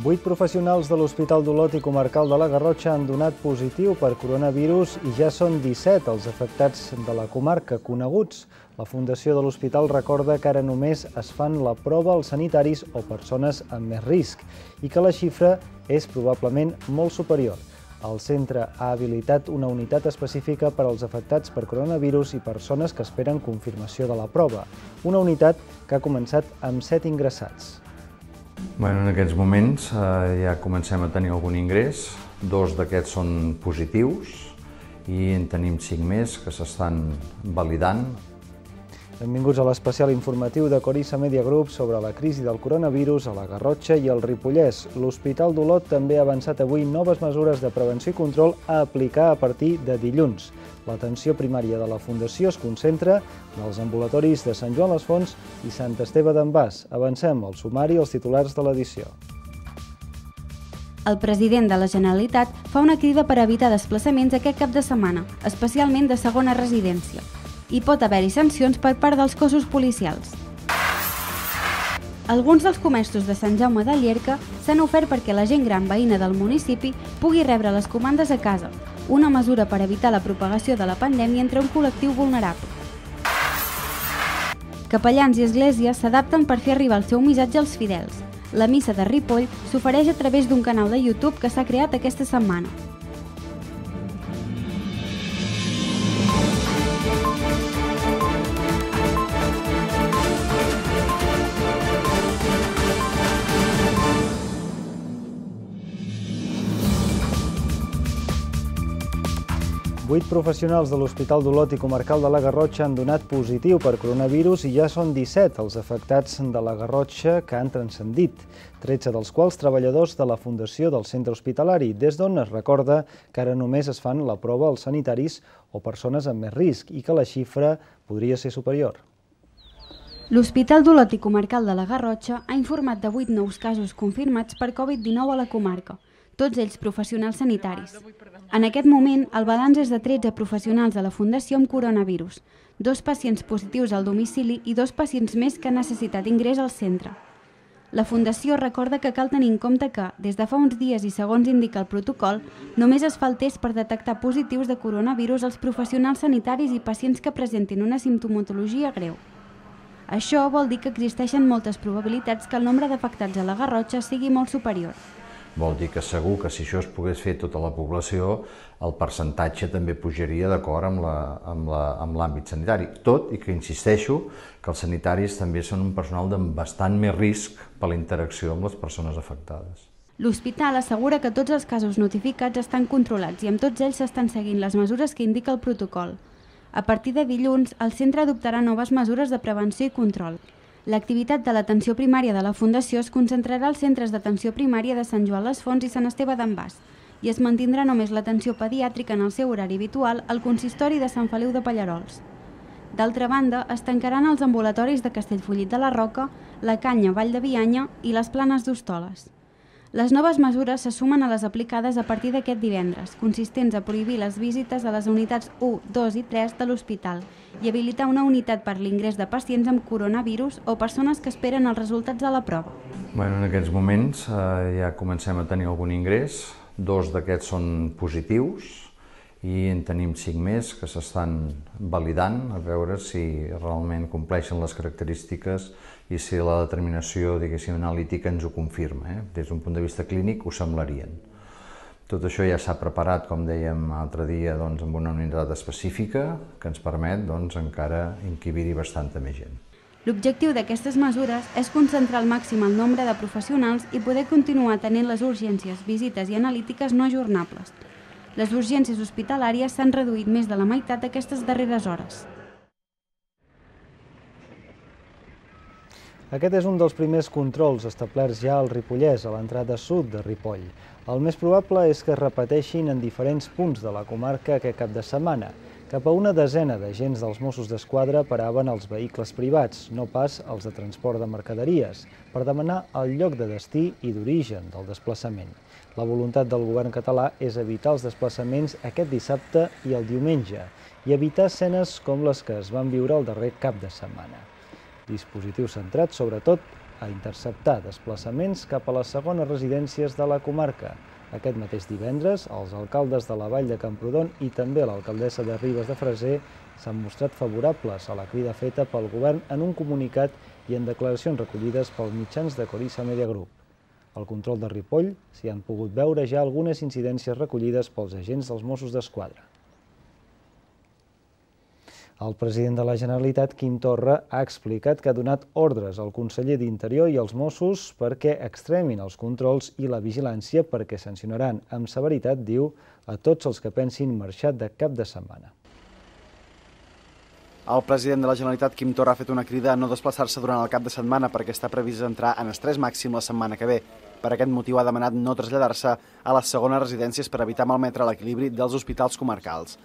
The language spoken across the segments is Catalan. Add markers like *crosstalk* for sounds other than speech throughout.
Vuit professionals de l'Hospital d'Olot i Comarcal de la Garrotxa han donat positiu per coronavirus i ja són 17 els afectats de la comarca coneguts. La Fundació de l'Hospital recorda que ara només es fan la prova als sanitaris o persones amb més risc i que la xifra és probablement molt superior. El centre ha habilitat una unitat específica per als afectats per coronavirus i persones que esperen confirmació de la prova, una unitat que ha començat amb 7 ingressats. Bueno, en aquests moments eh, ja comencem a tenir algun ingrés. Dos d'aquests són positius i en tenim cinc més que s'estan validant Benvinguts a l'especial informatiu de Corissa Media Group sobre la crisi del coronavirus a la Garrotxa i el Ripollès. L'Hospital d'Olot també ha avançat avui noves mesures de prevenció i control a aplicar a partir de dilluns. L'atenció primària de la Fundació es concentra dels ambulatoris de Sant Joan les Fonts i Sant Esteve d'en Bas. Avancem al sumari als titulars de l'edició. El president de la Generalitat fa una crida per evitar desplaçaments aquest cap de setmana, especialment de segona residència i pot haver-hi sancions per part dels cossos policials. Alguns dels comerços de Sant Jaume de Lierca s'han ofert perquè la gent gran veïna del municipi pugui rebre les comandes a casa, una mesura per evitar la propagació de la pandèmia entre un col·lectiu vulnerable. Capellans i esglésies s'adapten per fer arribar el seu missatge als fidels. La missa de Ripoll s'ofereix a través d'un canal de YouTube que s'ha creat aquesta setmana. Vuit professionals de l'Hospital d'Olot i Comarcal de la Garrotxa han donat positiu per coronavirus i ja són 17 els afectats de la Garrotxa que han transcendit, 13 dels quals treballadors de la Fundació del Centre Hospitalari, des d'on es recorda que ara només es fan la prova als sanitaris o persones amb més risc i que la xifra podria ser superior. L'Hospital d'Olot i Comarcal de la Garrotxa ha informat de 8 nous casos confirmats per Covid-19 a la comarca, tots ells professionals sanitaris. En aquest moment, el balanç és de 13 professionals de la Fundació amb coronavirus, dos pacients positius al domicili i dos pacients més que han necessitat ingrés al centre. La Fundació recorda que cal tenir en compte que, des de fa uns dies i segons indica el protocol, només es fa el test per detectar positius de coronavirus als professionals sanitaris i pacients que presentin una simptomatologia greu. Això vol dir que existeixen moltes probabilitats que el nombre d'afectats a la Garrotxa sigui molt superior, Vol dir que segur que si això es pogués fer tota la població, el percentatge també pujaria d'acord amb l'àmbit sanitari. Tot i que insisteixo que els sanitaris també són un personal de bastant més risc per la interacció amb les persones afectades. L'hospital assegura que tots els casos notificats estan controlats i amb tots ells s'estan seguint les mesures que indica el protocol. A partir de dilluns, el centre adoptarà noves mesures de prevenció i control. L'activitat de l'atenció primària de la Fundació es concentrarà als centres d'atenció primària de Sant Joan les Fonts i Sant Esteve d'en Bas i es mantindrà només l'atenció pediàtrica en el seu horari habitual al consistori de Sant Feliu de Pallarols. D'altra banda, es tancaran els ambulatoris de Castellfollit de la Roca, la Canya, Vall de Vianya i les Planes d'Hostoles. Les noves mesures se sumen a les aplicades a partir d'aquest divendres, consistents a prohibir les visites a les unitats 1, 2 i 3 de l'hospital i habilitar una unitat per l'ingrés de pacients amb coronavirus o persones que esperen els resultats de la prova. Bueno, en aquests moments eh, ja comencem a tenir algun ingrés, dos d'aquests són positius i en tenim cinc més que s'estan validant a veure si realment compleixen les característiques i si la determinació, analítica ens ho confirma. Eh? Des d'un punt de vista clínic ho semblarien. Tot això ja s'ha preparat, com dèiem l'altre dia, doncs, amb una unitat específica que ens permet doncs, encara inquibir hi bastanta més gent. L'objectiu d'aquestes mesures és concentrar al màxim el nombre de professionals i poder continuar tenint les urgències, visites i analítiques no ajornables. Les urgències hospitalàries s'han reduït més de la meitat d'aquestes darreres hores. Aquest és un dels primers controls establerts ja al Ripollès, a l'entrada sud de Ripoll. El més probable és que es repeteixin en diferents punts de la comarca aquest cap de setmana. Cap a una desena d'agents dels Mossos d'Esquadra paraven els vehicles privats, no pas els de transport de mercaderies, per demanar el lloc de destí i d'origen del desplaçament. La voluntat del govern català és evitar els desplaçaments aquest dissabte i el diumenge i evitar escenes com les que es van viure el darrer cap de setmana dispositiu centrat sobretot a interceptar desplaçaments cap a les segones residències de la comarca. Aquest mateix divendres, els alcaldes de la Vall de Camprodon i també l'alcaldessa de Ribes de Freser s'han mostrat favorables a la crida feta pel govern en un comunicat i en declaracions recollides pels mitjans de Corissa Media Group. Al control de Ripoll s'hi han pogut veure ja algunes incidències recollides pels agents dels Mossos d'Esquadra. El president de la Generalitat, Quim Torra, ha explicat que ha donat ordres al conseller d'Interior i als Mossos perquè extremin els controls i la vigilància perquè sancionaran amb severitat, diu, a tots els que pensin marxar de cap de setmana. El president de la Generalitat, Quim Torra, ha fet una crida a no desplaçar-se durant el cap de setmana perquè està previst entrar en estrès màxim la setmana que ve. Per aquest motiu ha demanat no traslladar-se a les segones residències per evitar malmetre l'equilibri dels hospitals comarcals.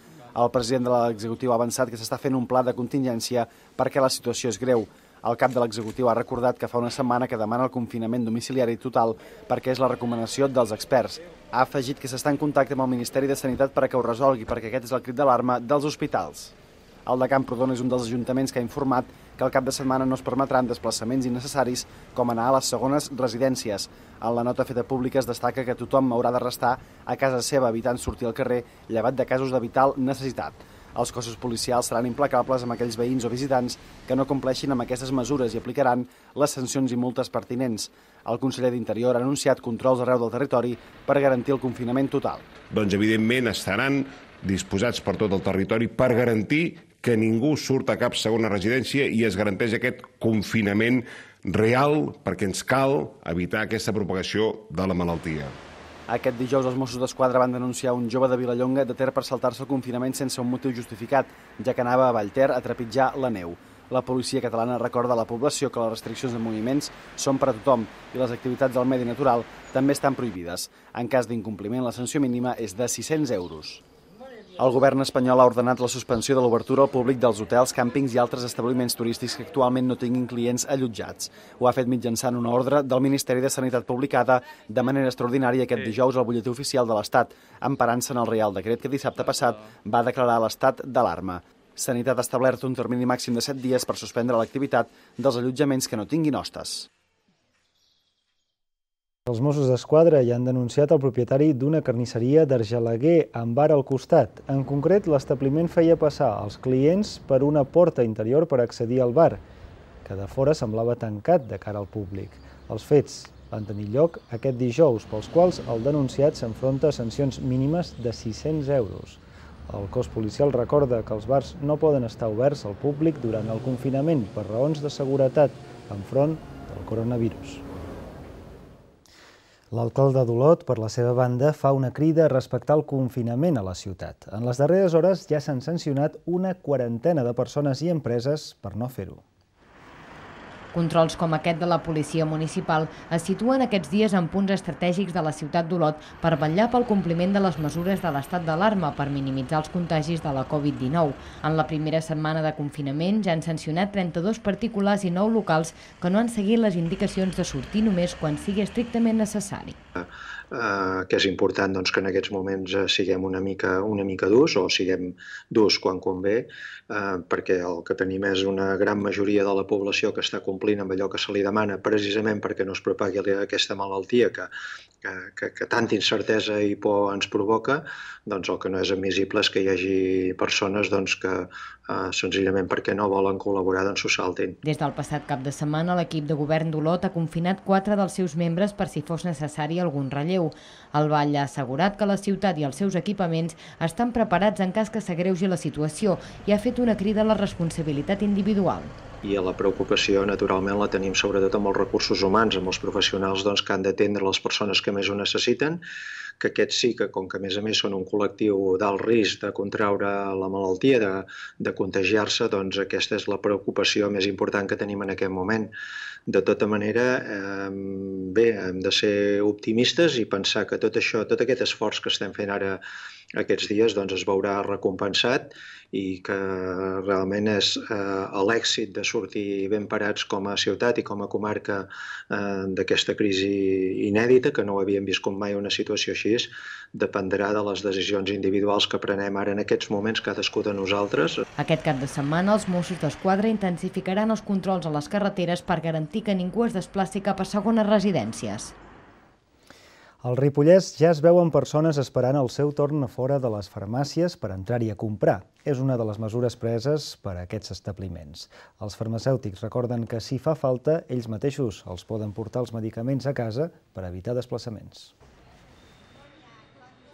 El president de l'executiu ha avançat que s'està fent un pla de contingència perquè la situació és greu. El cap de l'executiu ha recordat que fa una setmana que demana el confinament domiciliari total perquè és la recomanació dels experts. Ha afegit que s'està en contacte amb el Ministeri de Sanitat perquè ho resolgui, perquè aquest és el crit d'alarma dels hospitals. El de Camprodon és un dels ajuntaments que ha informat que el cap de setmana no es permetran desplaçaments innecessaris com anar a les segones residències. En la nota feta pública es destaca que tothom haurà de restar a casa seva evitant sortir al carrer, llevat de casos de vital necessitat. Els cossos policials seran implacables amb aquells veïns o visitants que no compleixin amb aquestes mesures i aplicaran les sancions i multes pertinents. El conseller d'Interior ha anunciat controls arreu del territori per garantir el confinament total. Doncs evidentment estaran disposats per tot el territori per garantir que ningú surt a cap segona residència i es garanteix aquest confinament real perquè ens cal evitar aquesta propagació de la malaltia. Aquest dijous els Mossos d'Esquadra van denunciar un jove de Vilallonga de Ter per saltar-se el confinament sense un motiu justificat, ja que anava a Vallter a trepitjar la neu. La policia catalana recorda a la població que les restriccions de moviments són per a tothom i les activitats del medi natural també estan prohibides. En cas d'incompliment, la sanció mínima és de 600 euros. El govern espanyol ha ordenat la suspensió de l'obertura al públic dels hotels, càmpings i altres establiments turístics que actualment no tinguin clients allotjats. Ho ha fet mitjançant una ordre del Ministeri de Sanitat publicada de manera extraordinària aquest dijous al butlletí oficial de l'Estat, emparant-se en el Real Decret que dissabte passat va declarar l'estat d'alarma. Sanitat ha establert un termini màxim de 7 dies per suspendre l'activitat dels allotjaments que no tinguin hostes. Els Mossos d'Esquadra ja han denunciat el propietari d'una carnisseria d'Argelaguer amb bar al costat. En concret, l'establiment feia passar els clients per una porta interior per accedir al bar, que de fora semblava tancat de cara al públic. Els fets van tenir lloc aquest dijous, pels quals el denunciat s'enfronta a sancions mínimes de 600 euros. El cos policial recorda que els bars no poden estar oberts al públic durant el confinament per raons de seguretat enfront del coronavirus. L'alcalde d'Olot, per la seva banda, fa una crida a respectar el confinament a la ciutat. En les darreres hores ja s'han sancionat una quarantena de persones i empreses per no fer-ho. Controls com aquest de la policia municipal es situen aquests dies en punts estratègics de la ciutat d'Olot per vetllar pel compliment de les mesures de l'estat d'alarma per minimitzar els contagis de la Covid-19. En la primera setmana de confinament ja han sancionat 32 particulars i 9 locals que no han seguit les indicacions de sortir només quan sigui estrictament necessari. Eh, eh, que és important doncs, que en aquests moments eh, siguem una mica, una mica durs o siguem durs quan convé, eh, perquè el que tenim és una gran majoria de la població que està complint amb allò que se li demana precisament perquè no es propagui aquesta malaltia que, que, que, que tanta incertesa i por ens provoca, doncs el que no és admissible és que hi hagi persones doncs, que Eh, senzillament perquè no volen col·laborar, doncs ho saltin. Des del passat cap de setmana, l'equip de govern d'Olot ha confinat quatre dels seus membres per si fos necessari algun relleu. El Vall ha assegurat que la ciutat i els seus equipaments estan preparats en cas que s'agreugi la situació i ha fet una crida a la responsabilitat individual i la preocupació naturalment la tenim sobretot amb els recursos humans, amb els professionals doncs, que han d'atendre les persones que més ho necessiten, que aquests sí que, com que a més a més són un col·lectiu d'alt risc de contraure la malaltia, de, de contagiar-se, doncs aquesta és la preocupació més important que tenim en aquest moment. De tota manera, eh, bé, hem de ser optimistes i pensar que tot això, tot aquest esforç que estem fent ara aquests dies doncs, es veurà recompensat i que realment és eh, l'èxit de sortir ben parats com a ciutat i com a comarca eh, d'aquesta crisi inèdita, que no havíem viscut mai una situació així, dependrà de les decisions individuals que prenem ara en aquests moments cadascú de nosaltres. Aquest cap de setmana els Mossos d'Esquadra intensificaran els controls a les carreteres per garantir que ningú es desplaci cap a segones residències. Al Ripollès ja es veuen persones esperant el seu torn a fora de les farmàcies per entrar-hi a comprar. És una de les mesures preses per a aquests establiments. Els farmacèutics recorden que si fa falta, ells mateixos els poden portar els medicaments a casa per evitar desplaçaments.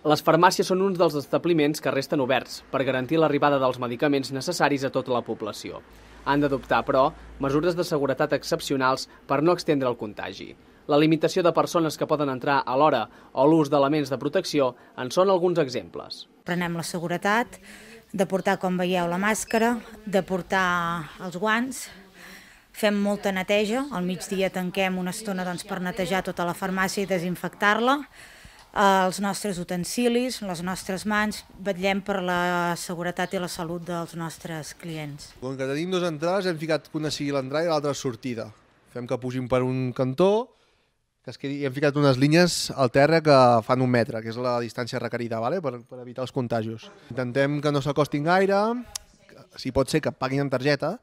Les farmàcies són uns dels establiments que resten oberts per garantir l'arribada dels medicaments necessaris a tota la població. Han d'adoptar, però, mesures de seguretat excepcionals per no extendre el contagi. La limitació de persones que poden entrar a l'hora o l'ús d'elements de protecció en són alguns exemples. Prenem la seguretat de portar, com veieu, la màscara, de portar els guants, fem molta neteja, al migdia tanquem una estona doncs, per netejar tota la farmàcia i desinfectar-la, eh, els nostres utensilis, les nostres mans, vetllem per la seguretat i la salut dels nostres clients. Com que tenim dues entrades, hem ficat que una sigui l'entrada i l'altra sortida. Fem que pugin per un cantó, que es quedi, hem ficat unes línies al terra que fan un metre, que és la distància requerida vale? per, per evitar els contagis. Intentem que no s'acostin gaire, si pot ser que paguin amb targeta,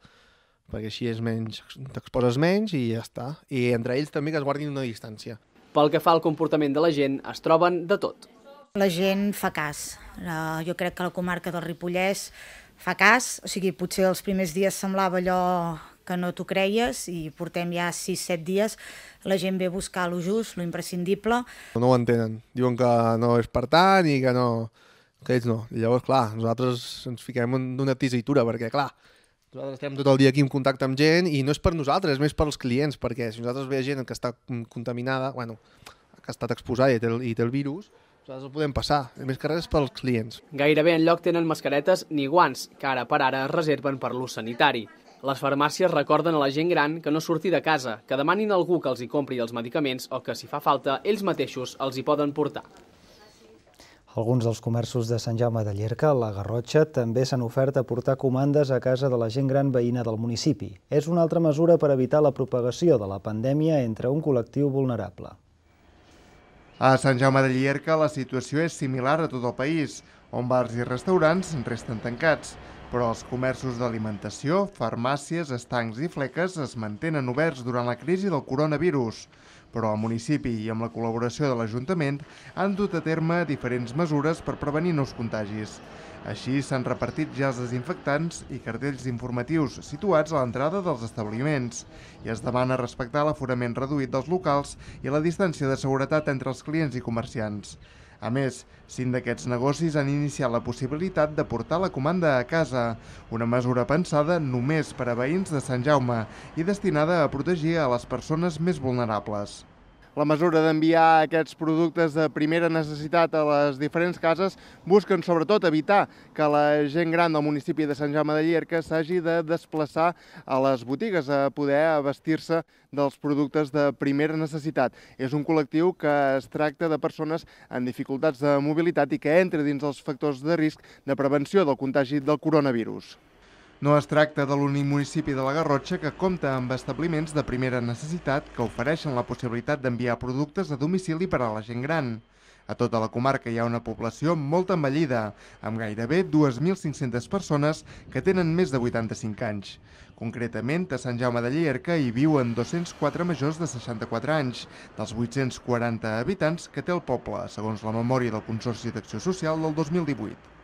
perquè així és menys, t'exposes menys i ja està. I entre ells també que es guardin una distància. Pel que fa al comportament de la gent, es troben de tot. La gent fa cas. Eh, jo crec que la comarca del Ripollès fa cas, o sigui, potser els primers dies semblava allò que no t'ho creies i portem ja 6-7 dies, la gent ve a buscar lo just, lo imprescindible. No ho entenen, diuen que no és per tant i que no... que ells no. I llavors, clar, nosaltres ens fiquem en una tisitura, perquè, clar, nosaltres estem tot el dia aquí en contacte amb gent i no és per nosaltres, és més per als clients, perquè si nosaltres ve gent que està contaminada, bueno, que ha estat exposada i té el, i té el virus, nosaltres ho podem passar. Més que res pels clients. Gairebé en lloc tenen mascaretes ni guants, que ara per ara es reserven per l'ús sanitari. Les farmàcies recorden a la gent gran que no surti de casa, que demanin a algú que els hi compri els medicaments o que, si fa falta, ells mateixos els hi poden portar. Alguns dels comerços de Sant Jaume de Llerca, la Garrotxa, també s'han ofert a portar comandes a casa de la gent gran veïna del municipi. És una altra mesura per evitar la propagació de la pandèmia entre un col·lectiu vulnerable. A Sant Jaume de Llerca la situació és similar a tot el país, on bars i restaurants resten tancats. Però els comerços d'alimentació, farmàcies, estancs i fleques es mantenen oberts durant la crisi del coronavirus però el municipi i amb la col·laboració de l'Ajuntament han dut a terme diferents mesures per prevenir nous contagis. Així s'han repartit gels desinfectants i cartells informatius situats a l'entrada dels establiments i es demana respectar l'aforament reduït dels locals i la distància de seguretat entre els clients i comerciants. A més, cinc d'aquests negocis han iniciat la possibilitat de portar la comanda a casa, una mesura pensada només per a veïns de Sant Jaume i destinada a protegir a les persones més vulnerables. La mesura d'enviar aquests productes de primera necessitat a les diferents cases busquen sobretot evitar que la gent gran del municipi de Sant Jaume de Llierca s'hagi de desplaçar a les botigues a poder vestir se dels productes de primera necessitat. És un col·lectiu que es tracta de persones en dificultats de mobilitat i que entra dins els factors de risc de prevenció del contagi del coronavirus. No es tracta de l'únic municipi de la Garrotxa que compta amb establiments de primera necessitat que ofereixen la possibilitat d'enviar productes a domicili per a la gent gran. A tota la comarca hi ha una població molt envellida, amb gairebé 2.500 persones que tenen més de 85 anys. Concretament, a Sant Jaume de Llierca hi viuen 204 majors de 64 anys, dels 840 habitants que té el poble, segons la memòria del Consorci d'Acció Social del 2018.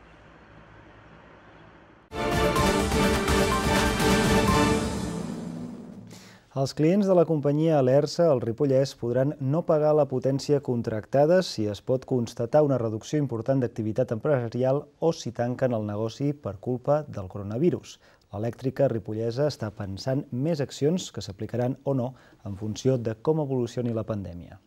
Els clients de la companyia Alersa al Ripollès podran no pagar la potència contractada si es pot constatar una reducció important d'activitat empresarial o si tanquen el negoci per culpa del coronavirus. L'elèctrica ripollesa està pensant més accions que s'aplicaran o no en funció de com evolucioni la pandèmia.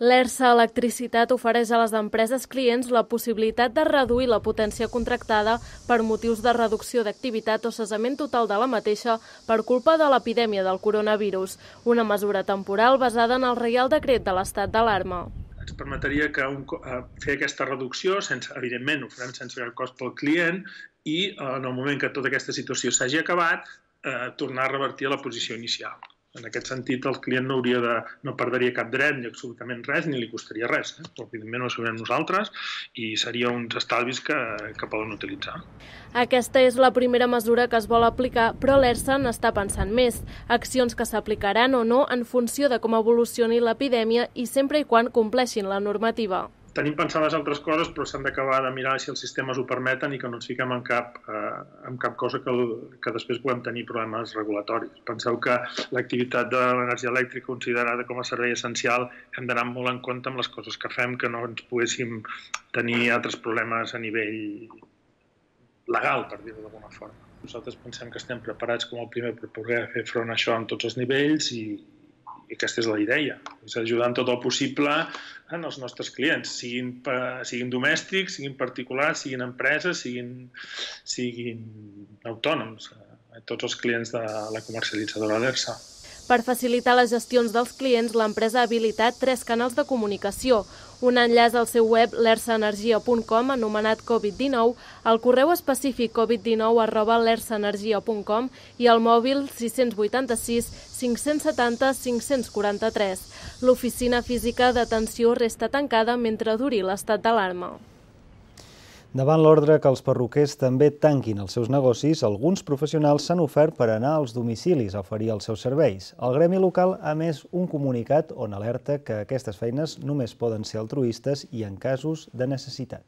L'ERSA Electricitat ofereix a les empreses clients la possibilitat de reduir la potència contractada per motius de reducció d'activitat o cessament total de la mateixa per culpa de l'epidèmia del coronavirus, una mesura temporal basada en el Reial Decret de l'Estat d'Alarma. Ens permetria que un, eh, fer aquesta reducció, sense, evidentment ho farem sense cap cost pel client, i eh, en el moment que tota aquesta situació s'hagi acabat, eh, tornar a revertir a la posició inicial. En aquest sentit, el client no, hauria de, no perdria cap dret ni absolutament res, ni li costaria res. Eh? Però, evidentment, ho assumim nosaltres i seria uns estalvis que, que poden utilitzar. Aquesta és la primera mesura que es vol aplicar, però l'ERSA està pensant més. Accions que s'aplicaran o no en funció de com evolucioni l'epidèmia i sempre i quan compleixin la normativa tenim pensades altres coses, però s'han d'acabar de mirar si els sistemes ho permeten i que no ens fiquem en cap, eh, en cap cosa que, que després puguem tenir problemes regulatoris. Penseu que l'activitat de l'energia elèctrica considerada com a servei essencial hem d'anar molt en compte amb les coses que fem, que no ens poguéssim tenir altres problemes a nivell legal, per dir-ho d'alguna forma. Nosaltres pensem que estem preparats com el primer per poder fer front a això en tots els nivells i, i aquesta és la idea, és ajudar en tot el possible en els nostres clients, siguin, siguin domèstics, siguin particulars, siguin empreses, siguin, siguin autònoms, eh, a tots els clients de la comercialitzadora d'ERSA. Per facilitar les gestions dels clients, l'empresa ha habilitat tres canals de comunicació, un enllaç al seu web lersaenergia.com anomenat Covid-19, el correu específic covid19 arroba lersenergia.com i el mòbil 686 570 543. L'oficina física d'atenció resta tancada mentre duri l'estat d'alarma. Davant l'ordre que els perruquers també tanquin els seus negocis, alguns professionals s'han ofert per anar als domicilis a oferir els seus serveis. El gremi local ha més un comunicat on alerta que aquestes feines només poden ser altruistes i en casos de necessitat.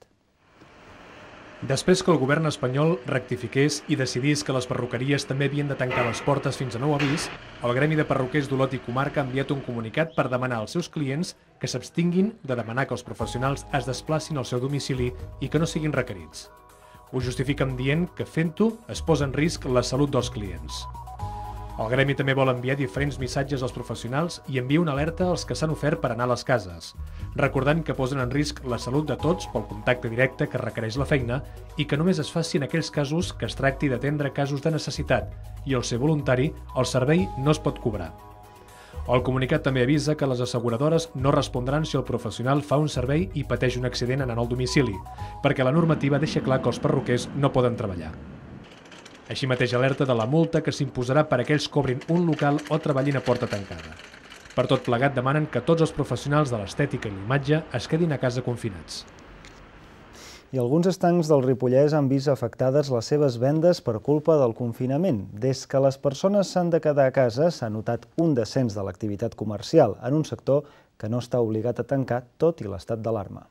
Després que el govern espanyol rectifiqués i decidís que les perruqueries també havien de tancar les portes fins a nou avís, el Gremi de Perruquers d'Olot i Comarca ha enviat un comunicat per demanar als seus clients que s'abstinguin de demanar que els professionals es desplacin al seu domicili i que no siguin requerits. Ho justifiquen dient que fent-ho es posa en risc la salut dels clients. El gremi també vol enviar diferents missatges als professionals i envia una alerta als que s'han ofert per anar a les cases, recordant que posen en risc la salut de tots pel contacte directe que requereix la feina i que només es faci en aquells casos que es tracti d'atendre casos de necessitat i el ser voluntari el servei no es pot cobrar. El comunicat també avisa que les asseguradores no respondran si el professional fa un servei i pateix un accident en el domicili, perquè la normativa deixa clar que els perruquers no poden treballar. Així mateix alerta de la multa que s'imposarà per aquells que obrin un local o treballin a porta tancada. Per tot plegat, demanen que tots els professionals de l'estètica i l'imatge es quedin a casa confinats. I alguns estancs del Ripollès han vist afectades les seves vendes per culpa del confinament. Des que les persones s'han de quedar a casa, s'ha notat un descens de l'activitat comercial en un sector que no està obligat a tancar, tot i l'estat d'alarma.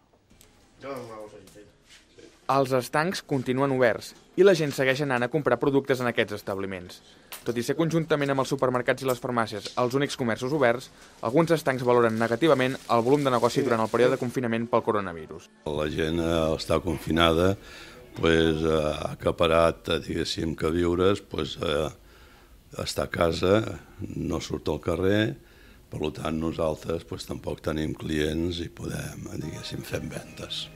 Els estancs continuen oberts i la gent segueix anant a comprar productes en aquests establiments. Tot i ser conjuntament amb els supermercats i les farmàcies els únics comerços oberts, alguns estancs valoren negativament el volum de negoci durant el període de confinament pel coronavirus. La gent eh, està confinada, pues, eh, ha acaparat, eh, diguéssim, que viures, pues, està a casa, no surt al carrer, per tant, nosaltres pues, tampoc tenim clients i podem, diguéssim, fer vendes.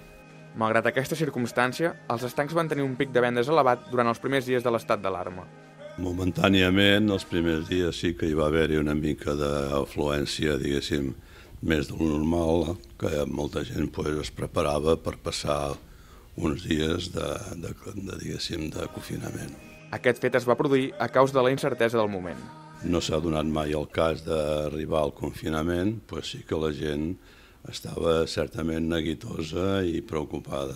Malgrat aquesta circumstància, els estancs van tenir un pic de vendes elevat durant els primers dies de l'estat d'alarma. Momentàniament, els primers dies sí que hi va haver-hi una mica d'afluència, diguéssim, més del normal, que molta gent pues, es preparava per passar uns dies de, de, de, diguéssim, de confinament. Aquest fet es va produir a causa de la incertesa del moment. No s'ha donat mai el cas d'arribar al confinament, però pues sí que la gent estava certament neguitosa i preocupada.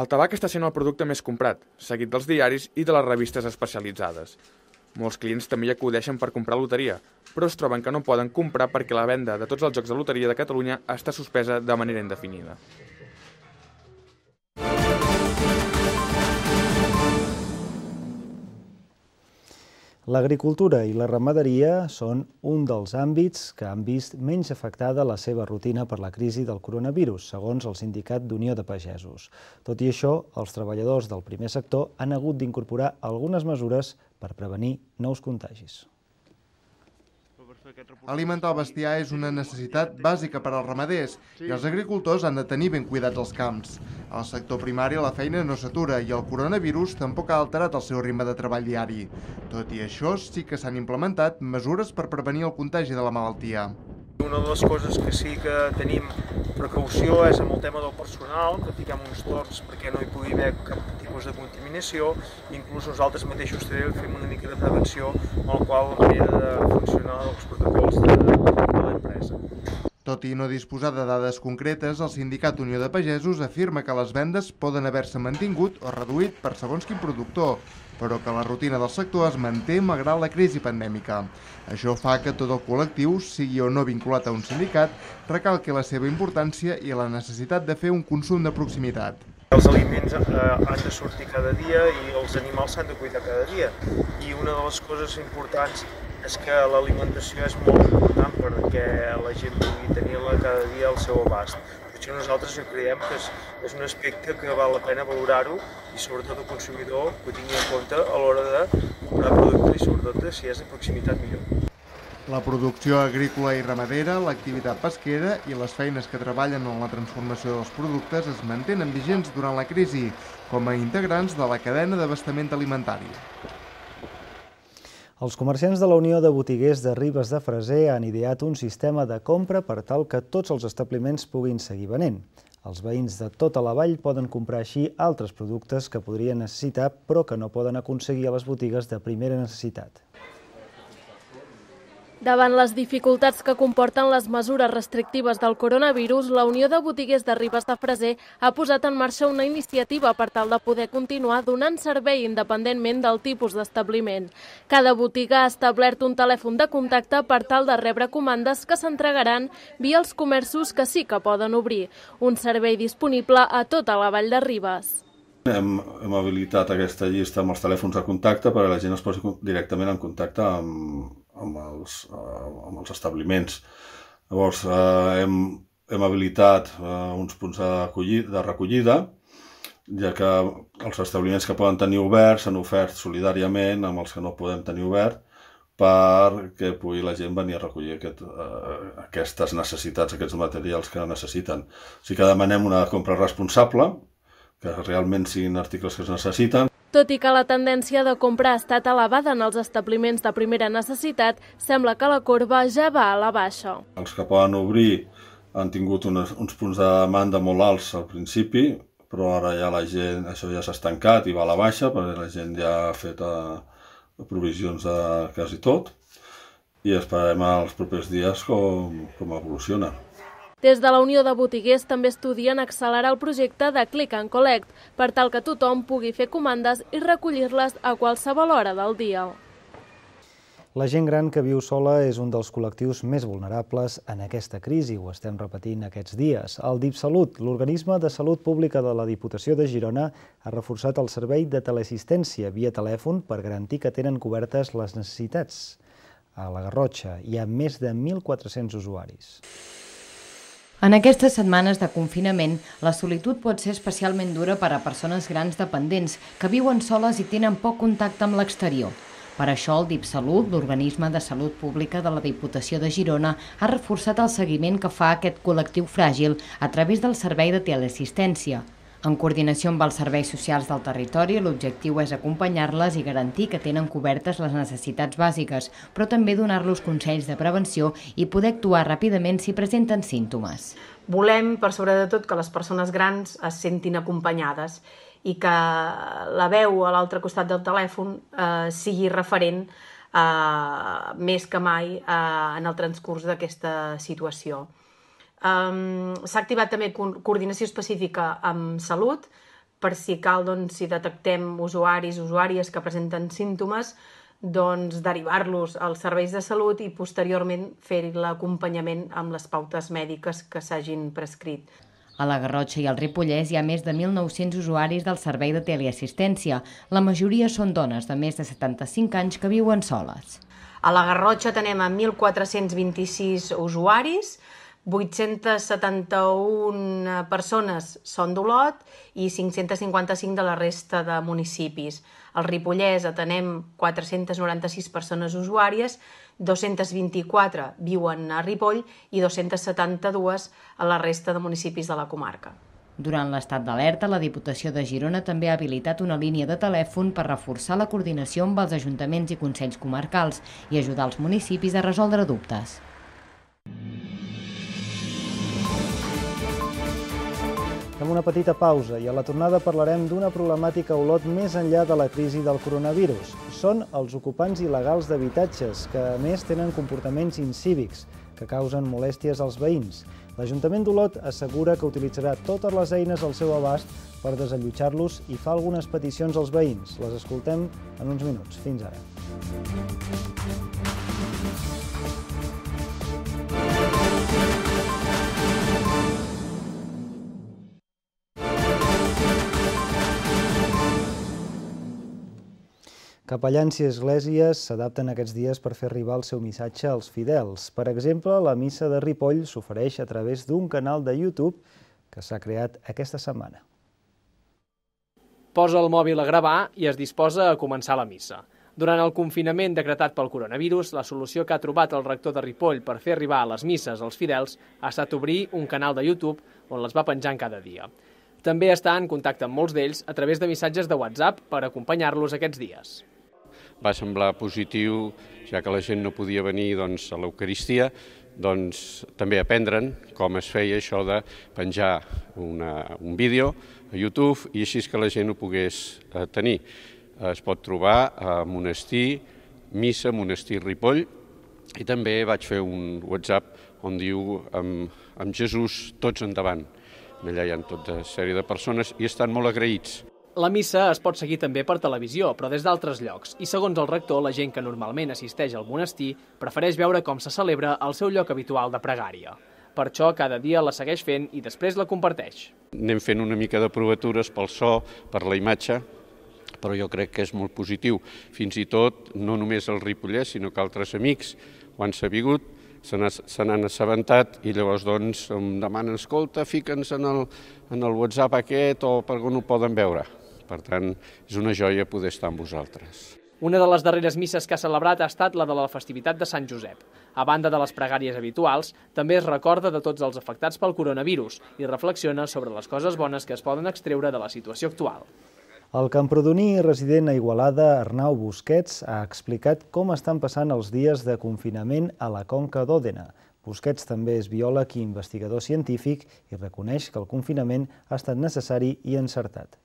El tabac està sent el producte més comprat, seguit dels diaris i de les revistes especialitzades. Molts clients també hi acudeixen per comprar loteria, però es troben que no poden comprar perquè la venda de tots els jocs de loteria de Catalunya està suspesa de manera indefinida. L'agricultura i la ramaderia són un dels àmbits que han vist menys afectada la seva rutina per la crisi del coronavirus, segons el Sindicat d'Unió de Pagesos. Tot i això, els treballadors del primer sector han hagut d'incorporar algunes mesures per prevenir nous contagis. Alimentar el bestiar és una necessitat bàsica per als ramaders i els agricultors han de tenir ben cuidats els camps. Al sector primari la feina no s'atura i el coronavirus tampoc ha alterat el seu ritme de treball diari. Tot i això, sí que s'han implementat mesures per prevenir el contagi de la malaltia. Una de les coses que sí que tenim precaució és amb el tema del personal, que fiquem uns torns perquè no hi pugui haver cap tipus de contaminació, inclús nosaltres mateixos també fem una mica de prevenció amb la qual manera de funcionar els protocols de, de l'empresa. Tot i no disposar de dades concretes, el sindicat Unió de Pagesos afirma que les vendes poden haver-se mantingut o reduït per segons quin productor, però que la rutina del sector es manté malgrat la crisi pandèmica. Això fa que tot el col·lectiu, sigui o no vinculat a un sindicat, recalqui la seva importància i la necessitat de fer un consum de proximitat. Els aliments eh, han de sortir cada dia i els animals s'han de cuidar cada dia. I una de les coses importants és que l'alimentació és molt important perquè la gent pugui tenir-la cada dia al seu abast. Això nosaltres ho creiem que és, és un aspecte que val la pena valorar-ho i sobretot el consumidor que ho tingui en compte a l'hora de comprar producte i sobretot si és de proximitat millor. La producció agrícola i ramadera, l'activitat pesquera i les feines que treballen en la transformació dels productes es mantenen vigents durant la crisi com a integrants de la cadena d'abastament alimentari. Els comerciants de la Unió de Botiguers de Ribes de Freser han ideat un sistema de compra per tal que tots els establiments puguin seguir venent. Els veïns de tota la vall poden comprar així altres productes que podrien necessitar però que no poden aconseguir a les botigues de primera necessitat. Davant les dificultats que comporten les mesures restrictives del coronavirus, la Unió de Botiguers de Ribes de Freser ha posat en marxa una iniciativa per tal de poder continuar donant servei independentment del tipus d'establiment. Cada botiga ha establert un telèfon de contacte per tal de rebre comandes que s'entregaran via els comerços que sí que poden obrir, un servei disponible a tota la vall de Ribes. Hem, hem habilitat aquesta llista amb els telèfons de contacte perquè la gent es posi directament en contacte amb, amb, els, eh, amb els establiments. Llavors, eh, hem, hem habilitat eh, uns punts de recollida, ja que els establiments que poden tenir oberts s'han ofert solidàriament amb els que no podem tenir obert perquè pugui la gent venir a recollir aquest, eh, aquestes necessitats, aquests materials que necessiten. O sigui que demanem una compra responsable, que realment siguin articles que es necessiten, tot i que la tendència de compra ha estat elevada en els establiments de primera necessitat, sembla que la corba ja va a la baixa. Els que poden obrir han tingut unes, uns punts de demanda molt alts al principi, però ara ja la gent, això ja s'ha estancat i va a la baixa, perquè la gent ja ha fet eh, provisions de quasi tot, i esperem els propers dies com, com evoluciona. Des de la Unió de Botiguers també estudien accelerar el projecte de Click and Collect, per tal que tothom pugui fer comandes i recollir-les a qualsevol hora del dia. La gent gran que viu sola és un dels col·lectius més vulnerables en aquesta crisi, ho estem repetint aquests dies. El DIPSalut, l'organisme de salut pública de la Diputació de Girona, ha reforçat el servei de teleassistència via telèfon per garantir que tenen cobertes les necessitats. A la Garrotxa hi ha més de 1.400 usuaris. En aquestes setmanes de confinament, la solitud pot ser especialment dura per a persones grans dependents que viuen soles i tenen poc contacte amb l'exterior. Per això el DIPSalut, l'organisme de salut pública de la Diputació de Girona, ha reforçat el seguiment que fa aquest col·lectiu fràgil a través del servei de teleassistència, en coordinació amb els serveis socials del territori, l'objectiu és acompanyar-les i garantir que tenen cobertes les necessitats bàsiques, però també donar-los consells de prevenció i poder actuar ràpidament si presenten símptomes. Volem, per sobre de tot, que les persones grans es sentin acompanyades i que la veu a l'altre costat del telèfon eh, sigui referent eh, més que mai eh, en el transcurs d'aquesta situació. Um, S'ha activat també co coordinació específica amb salut, per si cal, doncs, si detectem usuaris, usuàries que presenten símptomes, doncs derivar-los als serveis de salut i posteriorment fer l'acompanyament amb les pautes mèdiques que s'hagin prescrit. A la Garrotxa i al Ripollès hi ha més de 1.900 usuaris del servei de teleassistència. La majoria són dones de més de 75 anys que viuen soles. A la Garrotxa tenem 1.426 usuaris, 871 persones són d'Olot i 555 de la resta de municipis. Al Ripollès atenem 496 persones usuàries, 224 viuen a Ripoll i 272 a la resta de municipis de la comarca. Durant l'estat d'alerta, la Diputació de Girona també ha habilitat una línia de telèfon per reforçar la coordinació amb els ajuntaments i consells comarcals i ajudar els municipis a resoldre dubtes. Fem una petita pausa i a la tornada parlarem d'una problemàtica a Olot més enllà de la crisi del coronavirus. Són els ocupants il·legals d'habitatges, que a més tenen comportaments incívics, que causen molèsties als veïns. L'Ajuntament d'Olot assegura que utilitzarà totes les eines al seu abast per desallotjar-los i fa algunes peticions als veïns. Les escoltem en uns minuts. Fins ara. Capellans i esglésies s'adapten aquests dies per fer arribar el seu missatge als fidels. Per exemple, la missa de Ripoll s'ofereix a través d'un canal de YouTube que s'ha creat aquesta setmana. Posa el mòbil a gravar i es disposa a començar la missa. Durant el confinament decretat pel coronavirus, la solució que ha trobat el rector de Ripoll per fer arribar a les misses als fidels ha estat obrir un canal de YouTube on les va penjant cada dia. També està en contacte amb molts d'ells a través de missatges de WhatsApp per acompanyar-los aquests dies va semblar positiu, ja que la gent no podia venir doncs, a l'Eucaristia, doncs, també aprendre'n com es feia això de penjar una, un vídeo a YouTube i així que la gent ho pogués eh, tenir. Es pot trobar a Monestir, Missa, Monestir Ripoll, i també vaig fer un WhatsApp on diu amb, amb Jesús tots endavant. Allà hi ha tota sèrie de persones i estan molt agraïts la missa es pot seguir també per televisió, però des d'altres llocs, i segons el rector, la gent que normalment assisteix al monestir prefereix veure com se celebra al seu lloc habitual de pregària. Per això cada dia la segueix fent i després la comparteix. Anem fent una mica de provatures pel so, per la imatge, però jo crec que és molt positiu. Fins i tot, no només el Ripollès, sinó que altres amics ho han sabut, se n'han assabentat i llavors doncs, em demanen, escolta, fica'ns en el, en el WhatsApp aquest o per on ho poden veure. Per tant, és una joia poder estar amb vosaltres. Una de les darreres misses que ha celebrat ha estat la de la festivitat de Sant Josep. A banda de les pregàries habituals, també es recorda de tots els afectats pel coronavirus i reflexiona sobre les coses bones que es poden extreure de la situació actual. El camprodoní resident a Igualada, Arnau Busquets, ha explicat com estan passant els dies de confinament a la Conca d'Òdena. Busquets també és biòleg i investigador científic i reconeix que el confinament ha estat necessari i encertat.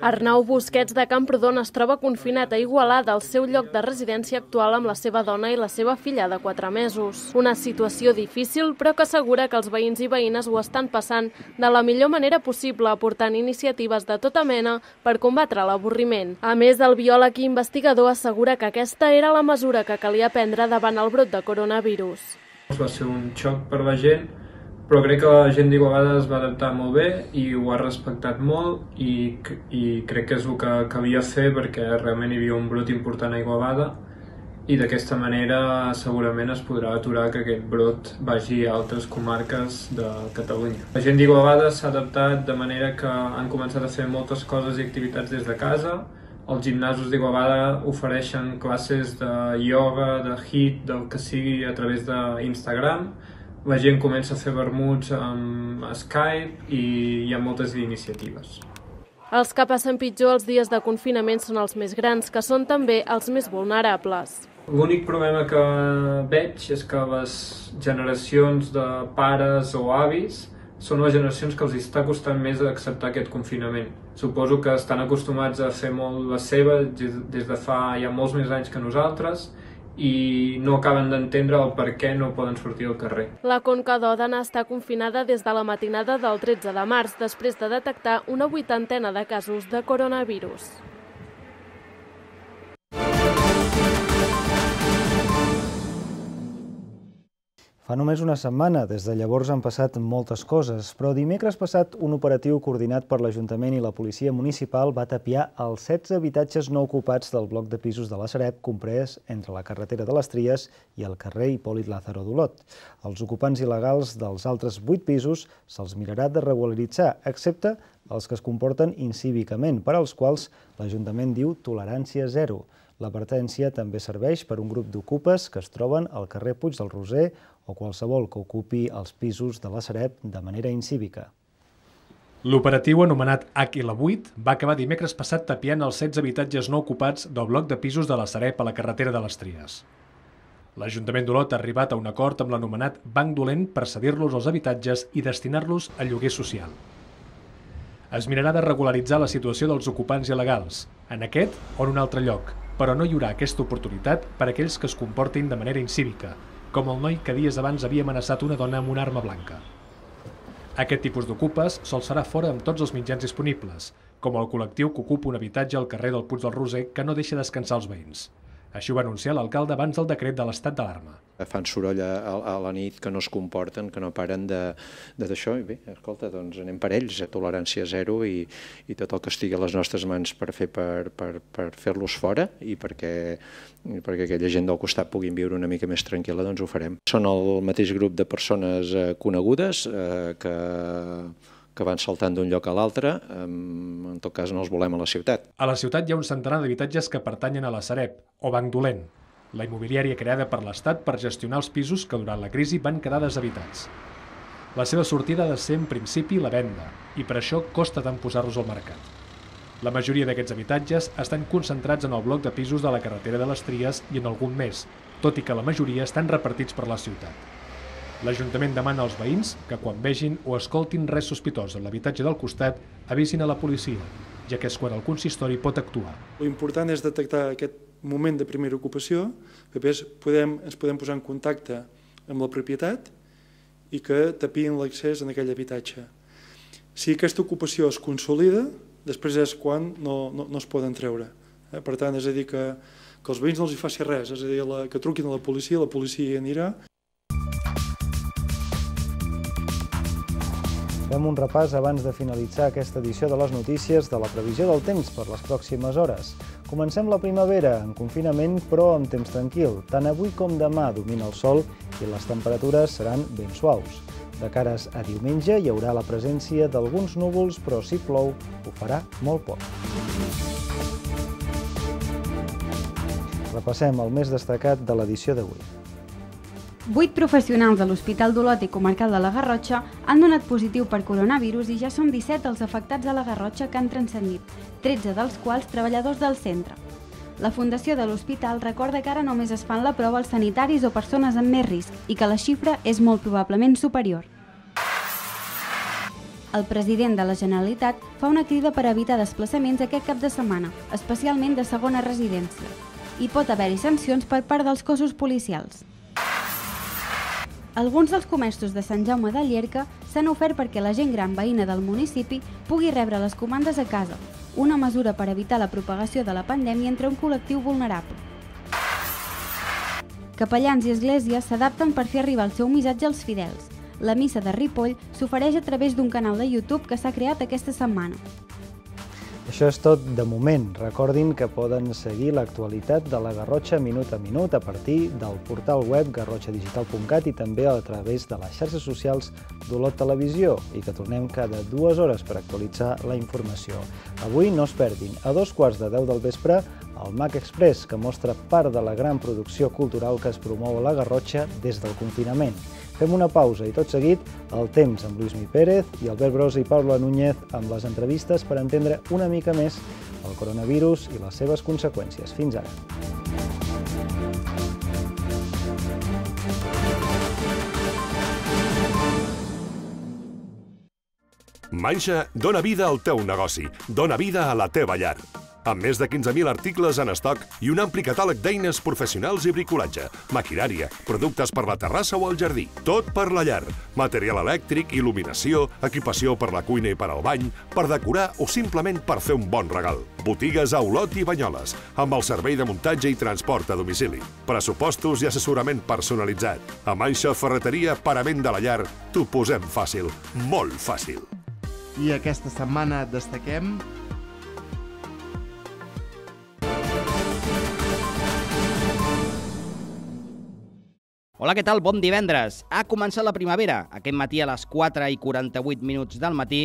Arnau Busquets de Camprodon es troba confinat a Igualada al seu lloc de residència actual amb la seva dona i la seva filla de 4 mesos. Una situació difícil, però que assegura que els veïns i veïnes ho estan passant de la millor manera possible, aportant iniciatives de tota mena per combatre l'avorriment. A més, el biòleg i investigador assegura que aquesta era la mesura que calia prendre davant el brot de coronavirus. Va ser un xoc per la gent, però crec que la gent d'Igualada es va adaptar molt bé i ho ha respectat molt i, i crec que és el que calia fer perquè realment hi havia un brot important a Igualada i d'aquesta manera segurament es podrà aturar que aquest brot vagi a altres comarques de Catalunya. La gent d'Igualada s'ha adaptat de manera que han començat a fer moltes coses i activitats des de casa. Els gimnasos d'Igualada ofereixen classes de ioga, de hit, del que sigui a través d'Instagram. Instagram la gent comença a fer vermuts amb Skype i hi ha moltes iniciatives. Els que passen pitjor els dies de confinament són els més grans, que són també els més vulnerables. L'únic problema que veig és que les generacions de pares o avis són les generacions que els està costant més acceptar aquest confinament. Suposo que estan acostumats a fer molt la seva des de fa ja molts més anys que nosaltres i no acaben d'entendre el per què no poden sortir al carrer. La Conca d'Òdena està confinada des de la matinada del 13 de març, després de detectar una vuitantena de casos de coronavirus. Fa només una setmana, des de llavors han passat moltes coses, però dimecres passat un operatiu coordinat per l'Ajuntament i la Policia Municipal va tapiar els 16 habitatges no ocupats del bloc de pisos de la Sareb, comprès entre la carretera de les Tries i el carrer Hipòlit Lázaro d'Olot. Els ocupants il·legals dels altres 8 pisos se'ls mirarà de regularitzar, excepte els que es comporten incívicament, per als quals l'Ajuntament diu tolerància zero. La L'apartència també serveix per un grup d'ocupes que es troben al carrer Puig del Roser, o qualsevol que ocupi els pisos de la Sareb de manera incívica. L'operatiu anomenat Àquila 8 va acabar dimecres passat tapiant els 16 habitatges no ocupats del bloc de pisos de la Sareb a la carretera de les Tries. L'Ajuntament d'Olot ha arribat a un acord amb l'anomenat Banc Dolent per cedir-los els habitatges i destinar-los a lloguer social. Es mirarà de regularitzar la situació dels ocupants il·legals, en aquest o en un altre lloc, però no hi haurà aquesta oportunitat per a aquells que es comportin de manera incívica, com el noi que dies abans havia amenaçat una dona amb una arma blanca. Aquest tipus d'ocupes sol farà fora amb tots els mitjans disponibles, com el col·lectiu que ocupa un habitatge al carrer del Puig del Roser que no deixa descansar els veïns. Així ho va anunciar l'alcalde abans del decret de l'estat d'alarma. Fan soroll a, a la nit, que no es comporten, que no paren d'això. I bé, escolta, doncs anem per ells, a tolerància zero i, i tot el que estigui a les nostres mans per fer per, per, per fer-los fora i perquè, i perquè aquella gent del costat puguin viure una mica més tranquil·la, doncs ho farem. Són el mateix grup de persones eh, conegudes eh, que que van saltant d'un lloc a l'altre, en tot cas no els volem a la ciutat. A la ciutat hi ha un centenar d'habitatges que pertanyen a la Sareb, o Banc Dolent, la immobiliària creada per l'Estat per gestionar els pisos que durant la crisi van quedar deshabitats. La seva sortida ha de ser en principi la venda, i per això costa tant posar-los al mercat. La majoria d'aquests habitatges estan concentrats en el bloc de pisos de la carretera de les Tries i en algun més, tot i que la majoria estan repartits per la ciutat. L'Ajuntament demana als veïns que quan vegin o escoltin res sospitós en l'habitatge del costat, avisin a la policia, ja que és quan el consistori pot actuar. L'important important és detectar aquest moment de primera ocupació, perquè després podem, ens podem posar en contacte amb la propietat i que tapien l'accés en aquell habitatge. Si aquesta ocupació es consolida, després és quan no, no, es poden treure. Eh, per tant, és a dir, que, que els veïns no els hi faci res, és a dir, que truquin a la policia, la policia hi anirà. Fem un repàs abans de finalitzar aquesta edició de les notícies de la previsió del temps per les pròximes hores. Comencem la primavera en confinament però amb temps tranquil. Tant avui com demà domina el sol i les temperatures seran ben suaus. De cares a diumenge hi haurà la presència d'alguns núvols, però si plou ho farà molt poc. Repassem el més destacat de l'edició d'avui. Vuit professionals de l'Hospital d'Olot i Comarcal de la Garrotxa han donat positiu per coronavirus i ja són 17 els afectats a la Garrotxa que han transcendit, 13 dels quals treballadors del centre. La Fundació de l'Hospital recorda que ara només es fan la prova als sanitaris o persones amb més risc i que la xifra és molt probablement superior. El president de la Generalitat fa una crida per evitar desplaçaments aquest cap de setmana, especialment de segona residència. Hi pot haver-hi sancions per part dels cossos policials. Alguns dels comestos de Sant Jaume de Lierca s'han ofert perquè la gent gran veïna del municipi pugui rebre les comandes a casa, una mesura per evitar la propagació de la pandèmia entre un col·lectiu vulnerable. Capellans i esglésies s'adapten per fer arribar el seu missatge als fidels. La missa de Ripoll s'ofereix a través d'un canal de YouTube que s'ha creat aquesta setmana això és tot de moment. Recordin que poden seguir l'actualitat de la Garrotxa minut a minut a partir del portal web garrotxadigital.cat i també a través de les xarxes socials d'Olot Televisió i que tornem cada dues hores per actualitzar la informació. Avui no es perdin, a dos quarts de deu del vespre, el MAC Express, que mostra part de la gran producció cultural que es promou a la Garrotxa des del confinament. Fem una pausa i tot seguit el temps amb Lluís Mi Pérez i Albert Brosa i Paula Núñez amb les entrevistes per entendre una mica més el coronavirus i les seves conseqüències. Fins ara. Manxa dona vida al teu negoci, dona vida a la teva llar amb més de 15.000 articles en estoc i un ampli catàleg d'eines professionals i bricolatge, maquinària, productes per la terrassa o el jardí. Tot per la llar, material elèctric, il·luminació, equipació per la cuina i per al bany, per decorar o simplement per fer un bon regal. Botigues a Olot i Banyoles, amb el servei de muntatge i transport a domicili. Pressupostos i assessorament personalitzat. A Manxa Ferreteria, parament de la llar, t'ho posem fàcil, molt fàcil. I aquesta setmana destaquem Hola, què tal? Bon divendres. Ha començat la primavera. Aquest matí a les 4 i 48 minuts del matí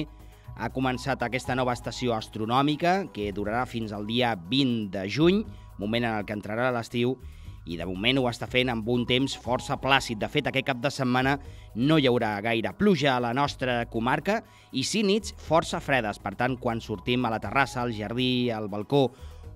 ha començat aquesta nova estació astronòmica que durarà fins al dia 20 de juny, moment en el que entrarà l'estiu, i de moment ho està fent amb un temps força plàcid. De fet, aquest cap de setmana no hi haurà gaire pluja a la nostra comarca i sí nits força fredes. Per tant, quan sortim a la terrassa, al jardí, al balcó